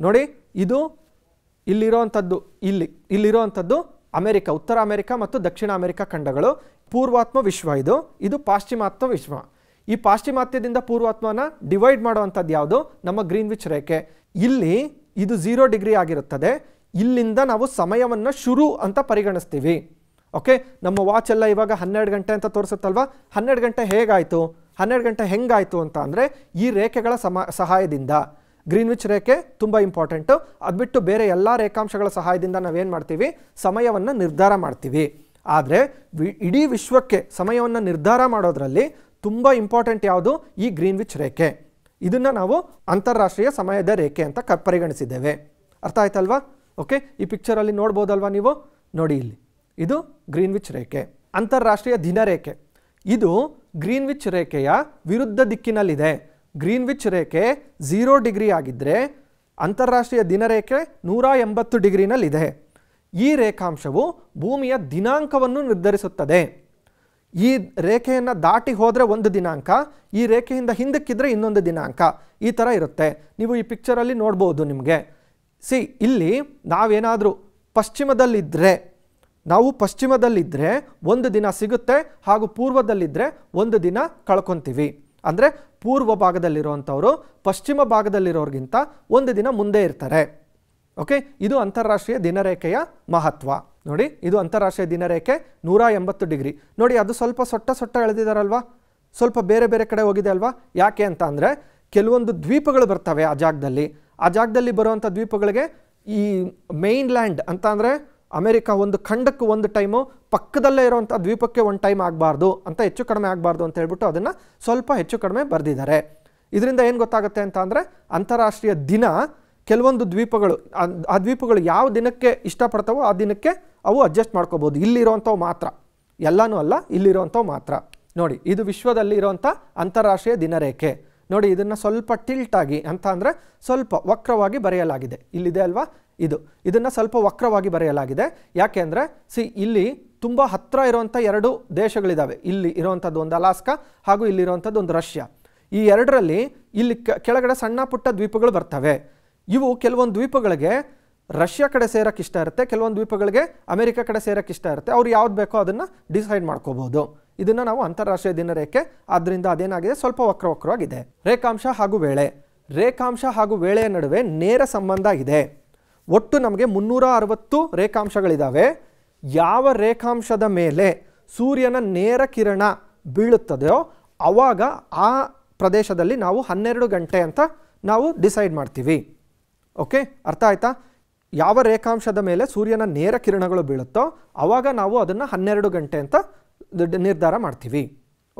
ನೋಡಿ ಇದು ಇಲ್ಲಿರುವಂಥದ್ದು ಇಲ್ಲಿ ಇಲ್ಲಿರುವಂಥದ್ದು ಅಮೆರಿಕ ಉತ್ತರ ಅಮೆರಿಕ ಮತ್ತು ದಕ್ಷಿಣ ಅಮೆರಿಕ ಖಂಡಗಳು ಪೂರ್ವಾತ್ಮ ವಿಶ್ವ ಇದು ಇದು ಪಾಶ್ಚಿಮಾತ್ಮ ವಿಶ್ವ ಈ ಪಾಶ್ಚಿಮಾತ್ಯದಿಂದ ಪೂರ್ವಾತ್ಮನ ಡಿವೈಡ್ ಮಾಡುವಂಥದ್ದು ಯಾವುದು ನಮ್ಮ ಗ್ರೀನ್ವಿಚ್ ರೇಖೆ ಇಲ್ಲಿ ಇದು ಝೀರೋ ಡಿಗ್ರಿ ಆಗಿರುತ್ತದೆ ಇಲ್ಲಿಂದ ನಾವು ಸಮಯವನ್ನು ಶುರು ಅಂತ ಪರಿಗಣಿಸ್ತೀವಿ ಓಕೆ ನಮ್ಮ ವಾಚ್ ಎಲ್ಲ ಇವಾಗ ಹನ್ನೆರಡು ಗಂಟೆ ಅಂತ ತೋರಿಸುತ್ತಲ್ವಾ ಹನ್ನೆರಡು ಗಂಟೆ ಹೇಗಾಯಿತು ಹನ್ನೆರಡು ಗಂಟೆ ಹೆಂಗಾಯಿತು ಅಂತ ಅಂದರೆ ಈ ರೇಖೆಗಳ ಸಮ ಸಹಾಯದಿಂದ ಗ್ರೀನ್ವಿಚ್ ರೇಖೆ ತುಂಬ ಇಂಪಾರ್ಟೆಂಟು ಅದು ಬಿಟ್ಟು ಬೇರೆ ಎಲ್ಲ ರೇಖಾಂಶಗಳ ಸಹಾಯದಿಂದ ನಾವೇನು ಮಾಡ್ತೀವಿ ಸಮಯವನ್ನು ನಿರ್ಧಾರ ಮಾಡ್ತೀವಿ ಆದರೆ ವಿ ಇಡೀ ವಿಶ್ವಕ್ಕೆ ಸಮಯವನ್ನು ನಿರ್ಧಾರ ಮಾಡೋದರಲ್ಲಿ ತುಂಬ ಇಂಪಾರ್ಟೆಂಟ್ ಯಾವುದು ಈ ಗ್ರೀನ್ವಿಚ್ ರೇಖೆ ಇದನ್ನು ನಾವು ಅಂತಾರಾಷ್ಟ್ರೀಯ ಸಮಯದ ರೇಖೆ ಅಂತ ಕ ಪರಿಗಣಿಸಿದ್ದೇವೆ ಅರ್ಥ ಆಯ್ತಲ್ವಾ ಓಕೆ ಈ ಪಿಕ್ಚರಲ್ಲಿ ನೋಡ್ಬೋದಲ್ವಾ ನೀವು ನೋಡಿ ಇಲ್ಲಿ ಇದು ಗ್ರೀನ್ವಿಚ್ ರೇಖೆ ಅಂತಾರಾಷ್ಟ್ರೀಯ ದಿನರೇಖೆ ಇದು ಗ್ರೀನ್ವಿಚ್ ರೇಖೆಯ ವಿರುದ್ಧ ದಿಕ್ಕಿನಲ್ಲಿದೆ ಗ್ರೀನ್ವಿಚ್ ರೇಖೆ ಝೀರೋ ಡಿಗ್ರಿ ಆಗಿದ್ದರೆ ಅಂತಾರಾಷ್ಟ್ರೀಯ ದಿನರೇಖೆ ನೂರ ಎಂಬತ್ತು ಡಿಗ್ರಿನಲ್ಲಿದೆ ಈ ರೇಖಾಂಶವು ಭೂಮಿಯ ದಿನಾಂಕವನ್ನು ನಿರ್ಧರಿಸುತ್ತದೆ ಈ ರೇಖೆಯನ್ನು ದಾಟಿ ಹೋದರೆ ಒಂದು ದಿನಾಂಕ ಈ ರೇಖೆಯಿಂದ ಹಿಂದಕ್ಕಿದ್ರೆ ಇನ್ನೊಂದು ದಿನಾಂಕ ಈ ಥರ ಇರುತ್ತೆ ನೀವು ಈ ಪಿಕ್ಚರಲ್ಲಿ ನೋಡ್ಬೋದು ನಿಮಗೆ ಸಿ ಇಲ್ಲಿ ನಾವೇನಾದರೂ ಪಶ್ಚಿಮದಲ್ಲಿದ್ದರೆ ನಾವು ಪಶ್ಚಿಮದಲ್ಲಿದ್ದರೆ ಒಂದು ದಿನ ಸಿಗುತ್ತೆ ಹಾಗೂ ಪೂರ್ವದಲ್ಲಿದ್ದರೆ ಒಂದು ದಿನ ಕಳ್ಕೊತೀವಿ ಅಂದರೆ ಪೂರ್ವ ಭಾಗದಲ್ಲಿರುವಂಥವರು ಪಶ್ಚಿಮ ಭಾಗದಲ್ಲಿರೋರ್ಗಿಂತ ಒಂದು ದಿನ ಮುಂದೆ ಇರ್ತಾರೆ ಓಕೆ ಇದು ಅಂತಾರಾಷ್ಟ್ರೀಯ ದಿನರೇಖೆಯ ಮಹತ್ವ ನೋಡಿ ಇದು ಅಂತಾರಾಷ್ಟ್ರೀಯ ದಿನರೇಖೆ ನೂರ ಎಂಬತ್ತು ಡಿಗ್ರಿ ನೋಡಿ ಅದು ಸ್ವಲ್ಪ ಸೊಟ್ಟ ಸೊಟ್ಟ ಎಳೆದಿದಾರಲ್ವಾ ಸ್ವಲ್ಪ ಬೇರೆ ಬೇರೆ ಕಡೆ ಹೋಗಿದೆ ಅಲ್ವಾ ಯಾಕೆ ಅಂತ ಅಂದರೆ ಕೆಲವೊಂದು ದ್ವೀಪಗಳು ಬರ್ತವೆ ಆ ಜಾಗದಲ್ಲಿ ಆ ಜಾಗದಲ್ಲಿ ಬರುವಂಥ ದ್ವೀಪಗಳಿಗೆ ಈ ಲ್ಯಾಂಡ್ ಅಂತ ಅಂದರೆ ಅಮೆರಿಕ ಒಂದು ಖಂಡಕ್ಕೆ ಒಂದು ಟೈಮು ಪಕ್ಕದಲ್ಲೇ ಇರುವಂಥ ದ್ವೀಪಕ್ಕೆ ಒಂದು ಟೈಮ್ ಆಗಬಾರ್ದು ಅಂತ ಹೆಚ್ಚು ಕಡಿಮೆ ಆಗಬಾರ್ದು ಅಂತ ಹೇಳ್ಬಿಟ್ಟು ಅದನ್ನು ಸ್ವಲ್ಪ ಹೆಚ್ಚು ಕಡಿಮೆ ಬರೆದಿದ್ದಾರೆ ಇದರಿಂದ ಏನು ಗೊತ್ತಾಗುತ್ತೆ ಅಂತ ಅಂದರೆ ಅಂತಾರಾಷ್ಟ್ರೀಯ ದಿನ ಕೆಲವೊಂದು ದ್ವೀಪಗಳು ಆ ದ್ವೀಪಗಳು ಯಾವ ದಿನಕ್ಕೆ ಇಷ್ಟಪಡ್ತಾವೋ ಆ ದಿನಕ್ಕೆ ಅವು ಅಡ್ಜಸ್ಟ್ ಮಾಡ್ಕೋಬೋದು ಇಲ್ಲಿರೋವಂಥವು ಮಾತ್ರ ಎಲ್ಲನೂ ಅಲ್ಲ ಇಲ್ಲಿರುವಂಥವು ಮಾತ್ರ ನೋಡಿ ಇದು ವಿಶ್ವದಲ್ಲಿ ಇರೋವಂಥ ಅಂತಾರಾಷ್ಟ್ರೀಯ ದಿನರೇಖೆ ನೋಡಿ ಇದನ್ನು ಸ್ವಲ್ಪ ಟಿಲ್ಟ್ ಆಗಿ ಅಂತ ಅಂದರೆ ಸ್ವಲ್ಪ ವಕ್ರವಾಗಿ ಬರೆಯಲಾಗಿದೆ ಇಲ್ಲಿದೆ ಅಲ್ವಾ ಇದು ಇದನ್ನು ಸ್ವಲ್ಪ ವಕ್ರವಾಗಿ ಬರೆಯಲಾಗಿದೆ ಯಾಕೆ ಅಂದರೆ ಸಿ ಇಲ್ಲಿ ತುಂಬ ಹತ್ತಿರ ಇರುವಂಥ ಎರಡು ದೇಶಗಳಿದ್ದಾವೆ ಇಲ್ಲಿ ಇರುವಂಥದ್ದು ಒಂದು ಅಲಾಸ್ಕಾ ಹಾಗೂ ಇಲ್ಲಿರುವಂಥದ್ದು ಒಂದು ರಷ್ಯಾ ಈ ಎರಡರಲ್ಲಿ ಇಲ್ಲಿ ಕೆಳಗಡೆ ಸಣ್ಣ ಪುಟ್ಟ ದ್ವೀಪಗಳು ಬರ್ತವೆ ಇವು ಕೆಲವೊಂದು ದ್ವೀಪಗಳಿಗೆ ರಷ್ಯಾ ಕಡೆ ಸೇರೋಕ್ಕೆ ಇಷ್ಟ ಇರುತ್ತೆ ಕೆಲವೊಂದು ದ್ವೀಪಗಳಿಗೆ ಅಮೆರಿಕ ಕಡೆ ಸೇರೋಕ್ಕೆ ಇಷ್ಟ ಇರುತ್ತೆ ಅವ್ರು ಯಾವ್ದು ಬೇಕೋ ಅದನ್ನು ಡಿಸೈಡ್ ಮಾಡ್ಕೋಬೋದು ಇದನ್ನು ನಾವು ಅಂತಾರಾಷ್ಟ್ರೀಯ ದಿನ ರೇಖೆ ಆದ್ದರಿಂದ ಅದೇನಾಗಿದೆ ಸ್ವಲ್ಪ ವಕ್ರ ವಕ್ರವಾಗಿದೆ ರೇಖಾಂಶ ಹಾಗೂ ವೇಳೆ ರೇಖಾಂಶ ಹಾಗೂ ವೇಳೆಯ ನಡುವೆ ನೇರ ಸಂಬಂಧ ಇದೆ ಒಟ್ಟು ನಮಗೆ ಮುನ್ನೂರ ಅರವತ್ತು ರೇಖಾಂಶಗಳಿದ್ದಾವೆ ಯಾವ ರೇಖಾಂಶದ ಮೇಲೆ ಸೂರ್ಯನ ನೇರ ಕಿರಣ ಬೀಳುತ್ತದೆಯೋ ಅವಾಗ ಆ ಪ್ರದೇಶದಲ್ಲಿ ನಾವು ಹನ್ನೆರಡು ಗಂಟೆ ಅಂತ ನಾವು ಡಿಸೈಡ್ ಮಾಡ್ತೀವಿ ಓಕೆ ಅರ್ಥ ಆಯ್ತಾ ಯಾವ ರೇಖಾಂಶದ ಮೇಲೆ ಸೂರ್ಯನ ನೇರ ಕಿರಣಗಳು ಬೀಳುತ್ತೋ ಅವಾಗ ನಾವು ಅದನ್ನು ಹನ್ನೆರಡು ಗಂಟೆ ಅಂತ ನಿರ್ಧಾರ ಮಾಡ್ತೀವಿ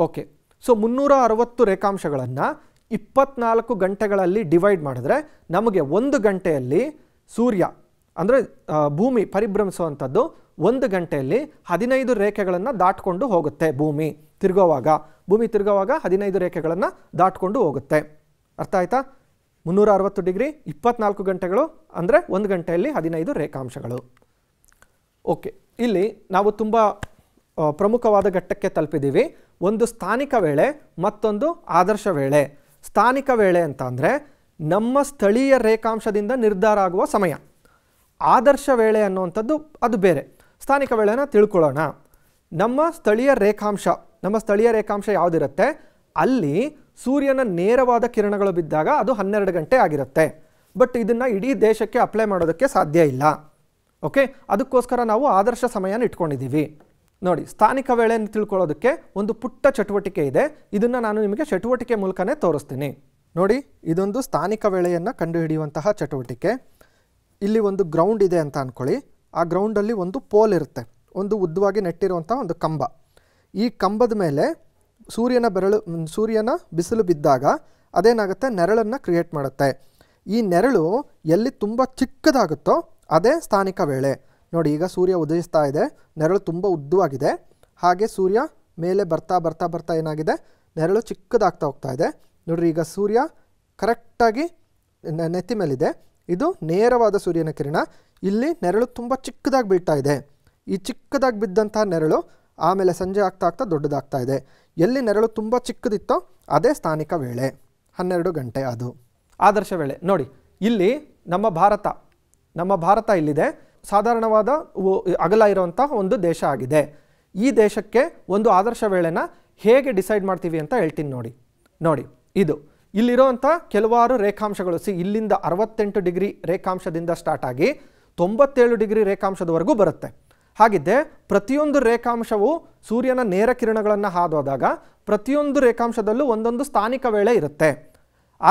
ಓಕೆ ಸೊ ಮುನ್ನೂರ ಅರವತ್ತು ರೇಖಾಂಶಗಳನ್ನು ಇಪ್ಪತ್ನಾಲ್ಕು ಗಂಟೆಗಳಲ್ಲಿ ಡಿವೈಡ್ ಮಾಡಿದ್ರೆ ನಮಗೆ ಒಂದು ಗಂಟೆಯಲ್ಲಿ ಸೂರ್ಯ ಅಂದರೆ ಭೂಮಿ ಪರಿಭ್ರಮಿಸುವಂಥದ್ದು ಒಂದು ಗಂಟೆಯಲ್ಲಿ ಹದಿನೈದು ರೇಖೆಗಳನ್ನು ದಾಟ್ಕೊಂಡು ಹೋಗುತ್ತೆ ಭೂಮಿ ತಿರುಗೋವಾಗ ಭೂಮಿ ತಿರುಗೋವಾಗ ಹದಿನೈದು ರೇಖೆಗಳನ್ನು ದಾಟ್ಕೊಂಡು ಹೋಗುತ್ತೆ ಅರ್ಥ ಆಯ್ತಾ ಮುನ್ನೂರ ಅರವತ್ತು ಡಿಗ್ರಿ ಇಪ್ಪತ್ನಾಲ್ಕು ಗಂಟೆಗಳು ಅಂದರೆ ಒಂದು ಗಂಟೆಯಲ್ಲಿ ಹದಿನೈದು ರೇಖಾಂಶಗಳು ಓಕೆ ಇಲ್ಲಿ ನಾವು ತುಂಬ ಪ್ರಮುಖವಾದ ಘಟ್ಟಕ್ಕೆ ತಲುಪಿದ್ದೀವಿ ಒಂದು ಸ್ಥಾನಿಕ ವೇಳೆ ಮತ್ತೊಂದು ಆದರ್ಶ ವೇಳೆ ಸ್ಥಾನಿಕ ವೇಳೆ ಅಂತ ಅಂದರೆ ನಮ್ಮ ಸ್ಥಳೀಯ ರೇಖಾಂಶದಿಂದ ನಿರ್ಧಾರ ಆಗುವ ಸಮಯ ಆದರ್ಶ ವೇಳೆ ಅನ್ನುವಂಥದ್ದು ಅದು ಬೇರೆ ಸ್ಥಾನಿಕ ವೇಳೆನ ತಿಳ್ಕೊಳ್ಳೋಣ ನಮ್ಮ ಸ್ಥಳೀಯ ರೇಖಾಂಶ ನಮ್ಮ ಸ್ಥಳೀಯ ರೇಖಾಂಶ ಯಾವುದಿರುತ್ತೆ ಅಲ್ಲಿ ಸೂರ್ಯನ ನೇರವಾದ ಕಿರಣಗಳು ಬಿದ್ದಾಗ ಅದು ಹನ್ನೆರಡು ಗಂಟೆ ಆಗಿರುತ್ತೆ ಬಟ್ ಇದನ್ನು ಇಡೀ ದೇಶಕ್ಕೆ ಅಪ್ಲೈ ಮಾಡೋದಕ್ಕೆ ಸಾಧ್ಯ ಇಲ್ಲ ಓಕೆ ಅದಕ್ಕೋಸ್ಕರ ನಾವು ಆದರ್ಶ ಸಮಯನ ಇಟ್ಕೊಂಡಿದ್ದೀವಿ ನೋಡಿ ಸ್ಥಾನಿಕ ವೇಳೆ ತಿಳ್ಕೊಳ್ಳೋದಕ್ಕೆ ಒಂದು ಪುಟ್ಟ ಚಟುವಟಿಕೆ ಇದೆ ಇದನ್ನು ನಾನು ನಿಮಗೆ ಚಟುವಟಿಕೆ ಮೂಲಕನೇ ತೋರಿಸ್ತೀನಿ ನೋಡಿ ಇದೊಂದು ಸ್ಥಾನಿಕ ವೇಳೆಯನ್ನು ಕಂಡುಹಿಡಿಯುವಂತಹ ಚಟುವಟಿಕೆ ಇಲ್ಲಿ ಒಂದು ಗ್ರೌಂಡ್ ಇದೆ ಅಂತ ಅಂದ್ಕೊಳ್ಳಿ ಆ ಗ್ರೌಂಡಲ್ಲಿ ಒಂದು ಪೋಲ್ ಇರುತ್ತೆ ಒಂದು ಉದ್ದವಾಗಿ ನೆಟ್ಟಿರುವಂಥ ಒಂದು ಕಂಬ ಈ ಕಂಬದ ಮೇಲೆ ಸೂರ್ಯನ ಬೆರಳು ಸೂರ್ಯನ ಬಿಸಿಲು ಬಿದ್ದಾಗ ಅದೇನಾಗುತ್ತೆ ನೆರಳನ್ನು ಕ್ರಿಯೇಟ್ ಮಾಡುತ್ತೆ ಈ ನೆರಳು ಎಲ್ಲಿ ತುಂಬ ಚಿಕ್ಕದಾಗುತ್ತೋ ಅದೇ ಸ್ಥಾನಿಕ ವೇಳೆ ನೋಡಿ ಈಗ ಸೂರ್ಯ ಉದಯಿಸ್ತಾ ಇದೆ ನೆರಳು ತುಂಬ ಉದ್ದವಾಗಿದೆ ಹಾಗೆ ಸೂರ್ಯ ಮೇಲೆ ಬರ್ತಾ ಬರ್ತಾ ಬರ್ತಾ ಏನಾಗಿದೆ ನೆರಳು ಚಿಕ್ಕದಾಗ್ತಾ ಹೋಗ್ತಾ ಇದೆ ನೋಡಿರಿ ಈಗ ಸೂರ್ಯ ಕರೆಕ್ಟಾಗಿ ನೆತ್ತಿ ಮೇಲಿದೆ ಇದು ನೇರವಾದ ಸೂರ್ಯನ ಕಿರಣ ಇಲ್ಲಿ ನೆರಳು ತುಂಬ ಚಿಕ್ಕದಾಗಿ ಬೀಳ್ತಾ ಇದೆ ಈ ಚಿಕ್ಕದಾಗಿ ಬಿದ್ದಂತಹ ನೆರಳು ಆಮೇಲೆ ಸಂಜೆ ಆಗ್ತಾ ಆಗ್ತಾ ದೊಡ್ಡದಾಗ್ತಾ ಇದೆ ಎಲ್ಲಿ ನೆರಳು ತುಂಬ ಚಿಕ್ಕದಿತ್ತೋ ಅದೇ ಸ್ಥಾನಿಕ ವೇಳೆ ಹನ್ನೆರಡು ಗಂಟೆ ಅದು ಆದರ್ಶ ವೇಳೆ ನೋಡಿ ಇಲ್ಲಿ ನಮ್ಮ ಭಾರತ ನಮ್ಮ ಭಾರತ ಇಲ್ಲಿದೆ ಸಾಧಾರಣವಾದ ಅಗಲ ಇರುವಂತಹ ಒಂದು ದೇಶ ಆಗಿದೆ ಈ ದೇಶಕ್ಕೆ ಒಂದು ಆದರ್ಶ ವೇಳೆನ ಹೇಗೆ ಡಿಸೈಡ್ ಮಾಡ್ತೀವಿ ಅಂತ ಹೇಳ್ತೀನಿ ನೋಡಿ ನೋಡಿ ಇದು ಇಲ್ಲಿರುವಂಥ ಕೆಲವಾರು ರೇಖಾಂಶಗಳು ಸಿ ಇಲ್ಲಿಂದ ಅರವತ್ತೆಂಟು ಡಿಗ್ರಿ ರೇಖಾಂಶದಿಂದ ಸ್ಟಾರ್ಟ್ ಆಗಿ ತೊಂಬತ್ತೇಳು ಡಿಗ್ರಿ ರೇಖಾಂಶದವರೆಗೂ ಬರುತ್ತೆ ಹಾಗಿದ್ದೆ ಪ್ರತಿಯೊಂದು ರೇಖಾಂಶವು ಸೂರ್ಯನ ನೇರ ಕಿರಣಗಳನ್ನು ಹಾದೋದಾಗ ಪ್ರತಿಯೊಂದು ರೇಖಾಂಶದಲ್ಲೂ ಒಂದೊಂದು ಸ್ಥಾನಿಕ ವೇಳೆ ಇರುತ್ತೆ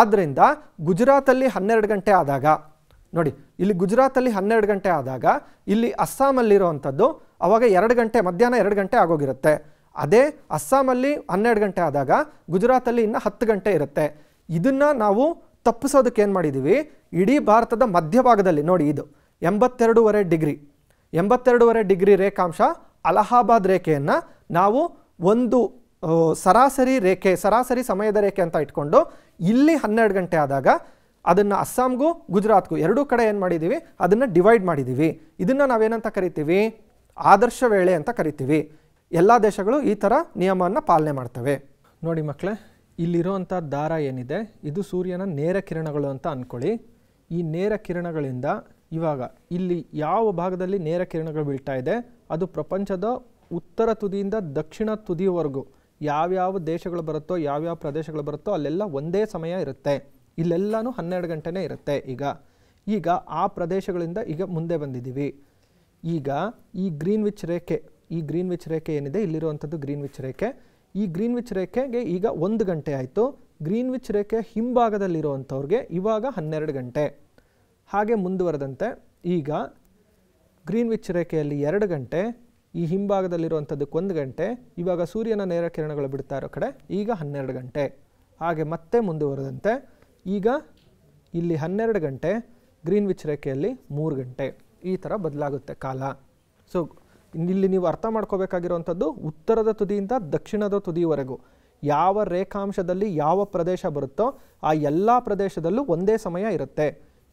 ಆದ್ದರಿಂದ ಗುಜರಾತಲ್ಲಿ ಹನ್ನೆರಡು ಗಂಟೆ ಆದಾಗ ನೋಡಿ ಇಲ್ಲಿ ಗುಜರಾತಲ್ಲಿ ಹನ್ನೆರಡು ಗಂಟೆ ಆದಾಗ ಇಲ್ಲಿ ಅಸ್ಸಾಮಲ್ಲಿರುವಂಥದ್ದು ಅವಾಗ ಎರಡು ಗಂಟೆ ಮಧ್ಯಾಹ್ನ ಎರಡು ಗಂಟೆ ಆಗೋಗಿರುತ್ತೆ ಅದೇ ಅಸ್ಸಾಮಲ್ಲಿ ಹನ್ನೆರಡು ಗಂಟೆ ಆದಾಗ ಗುಜರಾತಲ್ಲಿ ಇನ್ನು ಹತ್ತು ಗಂಟೆ ಇರುತ್ತೆ ಇದನ್ನು ನಾವು ತಪ್ಪಿಸೋದಕ್ಕೆ ಏನು ಮಾಡಿದ್ದೀವಿ ಇಡೀ ಭಾರತದ ಮಧ್ಯಭಾಗದಲ್ಲಿ ನೋಡಿ ಇದು ಎಂಬತ್ತೆರಡೂವರೆ ಡಿಗ್ರಿ ಎಂಬತ್ತೆರಡೂವರೆ ಡಿಗ್ರಿ ರೇಖಾಂಶ ಅಲಹಾಬಾದ್ ರೇಖೆಯನ್ನು ನಾವು ಒಂದು ಸರಾಸರಿ ರೇಖೆ ಸರಾಸರಿ ಸಮಯದ ರೇಖೆ ಅಂತ ಇಟ್ಕೊಂಡು ಇಲ್ಲಿ ಹನ್ನೆರಡು ಗಂಟೆ ಆದಾಗ ಅದನ್ನು ಅಸ್ಸಾಂಗೂ ಗುಜರಾತ್ಗೂ ಎರಡೂ ಕಡೆ ಏನು ಮಾಡಿದ್ದೀವಿ ಅದನ್ನು ಡಿವೈಡ್ ಮಾಡಿದ್ದೀವಿ ಇದನ್ನು ನಾವೇನಂತ ಕರಿತೀವಿ ಆದರ್ಶ ವೇಳೆ ಅಂತ ಕರಿತೀವಿ ಎಲ್ಲ ದೇಶಗಳು ಈ ಥರ ನಿಯಮವನ್ನು ಪಾಲನೆ ಮಾಡ್ತವೆ ನೋಡಿ ಮಕ್ಕಳೇ ಅಂಥ ದಾರ ಏನಿದೆ ಇದು ಸೂರ್ಯನ ನೇರ ಕಿರಣಗಳು ಅಂತ ಅಂದ್ಕೊಳ್ಳಿ ಈ ನೇರ ಕಿರಣಗಳಿಂದ ಇವಾಗ ಇಲ್ಲಿ ಯಾವ ಭಾಗದಲ್ಲಿ ನೇರ ಕಿರಣಗಳು ಬೀಳ್ತಾ ಇದೆ ಅದು ಪ್ರಪಂಚದ ಉತ್ತರ ತುದಿಯಿಂದ ದಕ್ಷಿಣ ತುದಿಯವರೆಗೂ ಯಾವ್ಯಾವ ದೇಶಗಳು ಬರುತ್ತೋ ಯಾವ್ಯಾವ ಪ್ರದೇಶಗಳು ಬರುತ್ತೋ ಅಲ್ಲೆಲ್ಲ ಒಂದೇ ಸಮಯ ಇರುತ್ತೆ ಇಲ್ಲೆಲ್ಲನೂ ಹನ್ನೆರಡು ಗಂಟೆನೇ ಇರುತ್ತೆ ಈಗ ಈಗ ಆ ಪ್ರದೇಶಗಳಿಂದ ಈಗ ಮುಂದೆ ಬಂದಿದ್ದೀವಿ ಈಗ ಈ ಗ್ರೀನ್ವಿಚ್ ರೇಖೆ ಈ ಗ್ರೀನ್ವಿಚ್ ರೇಖೆ ಏನಿದೆ ಇಲ್ಲಿರುವಂಥದ್ದು ಗ್ರೀನ್ವಿಚ್ ರೇಖೆ ಈ ಗ್ರೀನ್ವಿಚ್ ರೇಖೆಗೆ ಈಗ ಒಂದು ಗಂಟೆ ಆಯಿತು ಗ್ರೀನ್ವಿಚ್ ರೇಖೆ ಹಿಂಭಾಗದಲ್ಲಿರುವಂಥವ್ರಿಗೆ ಇವಾಗ ಹನ್ನೆರಡು ಗಂಟೆ ಹಾಗೆ ಮುಂದುವರೆದಂತೆ ಈಗ ಗ್ರೀನ್ವಿಚ್ ರೇಖೆಯಲ್ಲಿ ಎರಡು ಗಂಟೆ ಈ ಹಿಂಭಾಗದಲ್ಲಿರುವಂಥದ್ದಕ್ಕೆ ಒಂದು ಗಂಟೆ ಇವಾಗ ಸೂರ್ಯನ ನೇರ ಕಿರಣಗಳು ಬಿಡ್ತಾ ಇರೋ ಕಡೆ ಈಗ ಹನ್ನೆರಡು ಗಂಟೆ ಹಾಗೆ ಮತ್ತೆ ಮುಂದುವರೆದಂತೆ ಈಗ ಇಲ್ಲಿ ಹನ್ನೆರಡು ಗಂಟೆ ಗ್ರೀನ್ವಿಚ್ ರೇಖೆಯಲ್ಲಿ ಮೂರು ಗಂಟೆ ಈ ಥರ ಬದಲಾಗುತ್ತೆ ಕಾಲ ಸೊ ಇಲ್ಲಿ ನೀವು ಅರ್ಥ ಮಾಡ್ಕೋಬೇಕಾಗಿರುವಂಥದ್ದು ಉತ್ತರದ ತುದಿಯಿಂದ ದಕ್ಷಿಣದ ತುದಿಯವರೆಗೂ ಯಾವ ರೇಖಾಂಶದಲ್ಲಿ ಯಾವ ಪ್ರದೇಶ ಬರುತ್ತೋ ಆ ಎಲ್ಲ ಪ್ರದೇಶದಲ್ಲೂ ಒಂದೇ ಸಮಯ ಇರುತ್ತೆ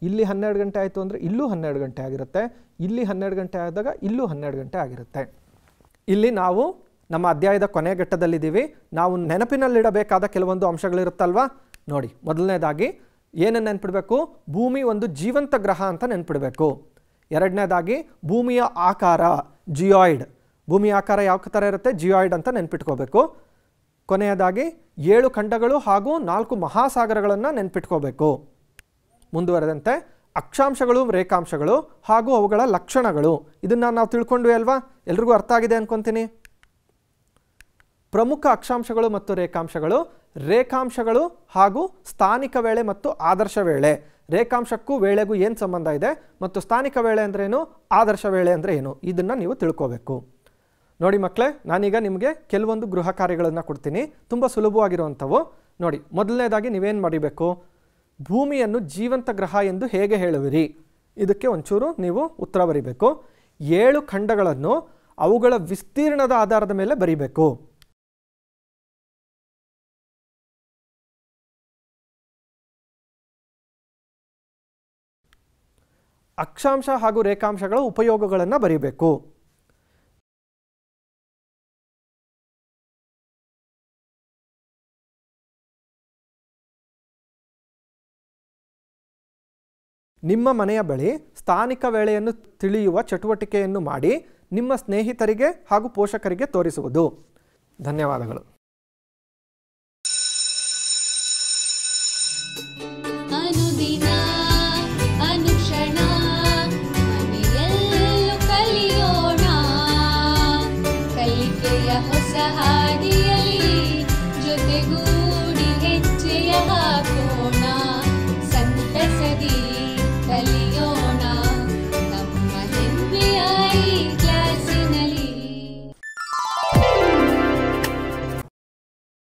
ಇಲ್ಲಿ ಹನ್ನೆರಡು ಗಂಟೆ ಆಯಿತು ಅಂದರೆ ಇಲ್ಲೂ ಹನ್ನೆರಡು ಗಂಟೆ ಆಗಿರುತ್ತೆ ಇಲ್ಲಿ ಹನ್ನೆರಡು ಗಂಟೆ ಆದಾಗ ಇಲ್ಲೂ ಹನ್ನೆರಡು ಗಂಟೆ ಆಗಿರುತ್ತೆ ಇಲ್ಲಿ ನಾವು ನಮ್ಮ ಅಧ್ಯಾಯದ ಕೊನೆ ಘಟ್ಟದಲ್ಲಿದ್ದೀವಿ ನಾವು ನೆನಪಿನಲ್ಲಿಡಬೇಕಾದ ಕೆಲವೊಂದು ಅಂಶಗಳಿರುತ್ತಲ್ವಾ ನೋಡಿ ಮೊದಲನೇದಾಗಿ ಏನನ್ನು ನೆನ್ಪಿಡಬೇಕು ಭೂಮಿ ಒಂದು ಜೀವಂತ ಗ್ರಹ ಅಂತ ನೆನ್ಪಿಡಬೇಕು ಎರಡನೇದಾಗಿ ಭೂಮಿಯ ಆಕಾರ ಜಿಯಾಯ್ಡ್ ಭೂಮಿಯ ಆಕಾರ ಯಾವ ಥರ ಇರುತ್ತೆ ಜಿಯಾಯ್ಡ್ ಅಂತ ನೆನ್ಪಿಟ್ಕೋಬೇಕು ಕೊನೆಯದಾಗಿ ಏಳು ಖಂಡಗಳು ಹಾಗೂ ನಾಲ್ಕು ಮಹಾಸಾಗರಗಳನ್ನು ನೆನ್ಪಿಟ್ಕೋಬೇಕು ಮುಂದುವರೆದಂತೆ ಅಕ್ಷಾಂಶಗಳು ರೇಖಾಂಶಗಳು ಹಾಗೂ ಅವುಗಳ ಲಕ್ಷಣಗಳು ಇದನ್ನು ನಾವು ತಿಳ್ಕೊಂಡ್ವಿ ಅಲ್ವಾ ಎಲ್ರಿಗೂ ಅರ್ಥ ಆಗಿದೆ ಅಂದ್ಕೊತೀನಿ ಪ್ರಮುಖ ಅಕ್ಷಾಂಶಗಳು ಮತ್ತು ರೇಖಾಂಶಗಳು ರೇಖಾಂಶಗಳು ಹಾಗೂ ಸ್ಥಾನಿಕ ವೇಳೆ ಮತ್ತು ಆದರ್ಶ ವೇಳೆ ರೇಖಾಂಶಕ್ಕೂ ವೇಳೆಗೂ ಏನು ಸಂಬಂಧ ಇದೆ ಮತ್ತು ಸ್ಥಾನಿಕ ವೇಳೆ ಅಂದರೆ ಏನು ಆದರ್ಶ ವೇಳೆ ಅಂದರೆ ಏನು ಇದನ್ನು ನೀವು ತಿಳ್ಕೋಬೇಕು ನೋಡಿ ಮಕ್ಕಳೇ ನಾನೀಗ ನಿಮಗೆ ಕೆಲವೊಂದು ಗೃಹ ಕಾರ್ಯಗಳನ್ನು ಕೊಡ್ತೀನಿ ತುಂಬ ಸುಲಭವಾಗಿರುವಂಥವು ನೋಡಿ ಮೊದಲನೇದಾಗಿ ನೀವೇನು ಮಾಡಬೇಕು ಭೂಮಿಯನ್ನು ಜೀವಂತ ಗ್ರಹ ಎಂದು ಹೇಗೆ ಹೇಳುವಿರಿ ಇದಕ್ಕೆ ಒಂಚೂರು ನೀವು ಉತ್ತರ ಬರೀಬೇಕು ಏಳು ಖಂಡಗಳನ್ನು ಅವುಗಳ ವಿಸ್ತೀರ್ಣದ ಆಧಾರದ ಮೇಲೆ ಬರೀಬೇಕು ಅಕ್ಷಾಂಶ ಹಾಗೂ ರೇಖಾಂಶಗಳ ಉಪಯೋಗಗಳನ್ನು ಬರೀಬೇಕು ನಿಮ್ಮ ಮನೆಯ ಬಳಿ ಸ್ಥಾನಿಕ ವೇಳೆಯನ್ನು ತಿಳಿಯುವ ಚಟುವಟಿಕೆಯನ್ನು ಮಾಡಿ ನಿಮ್ಮ ಸ್ನೇಹಿತರಿಗೆ ಹಾಗೂ ಪೋಷಕರಿಗೆ ತೋರಿಸುವುದು ಧನ್ಯವಾದಗಳು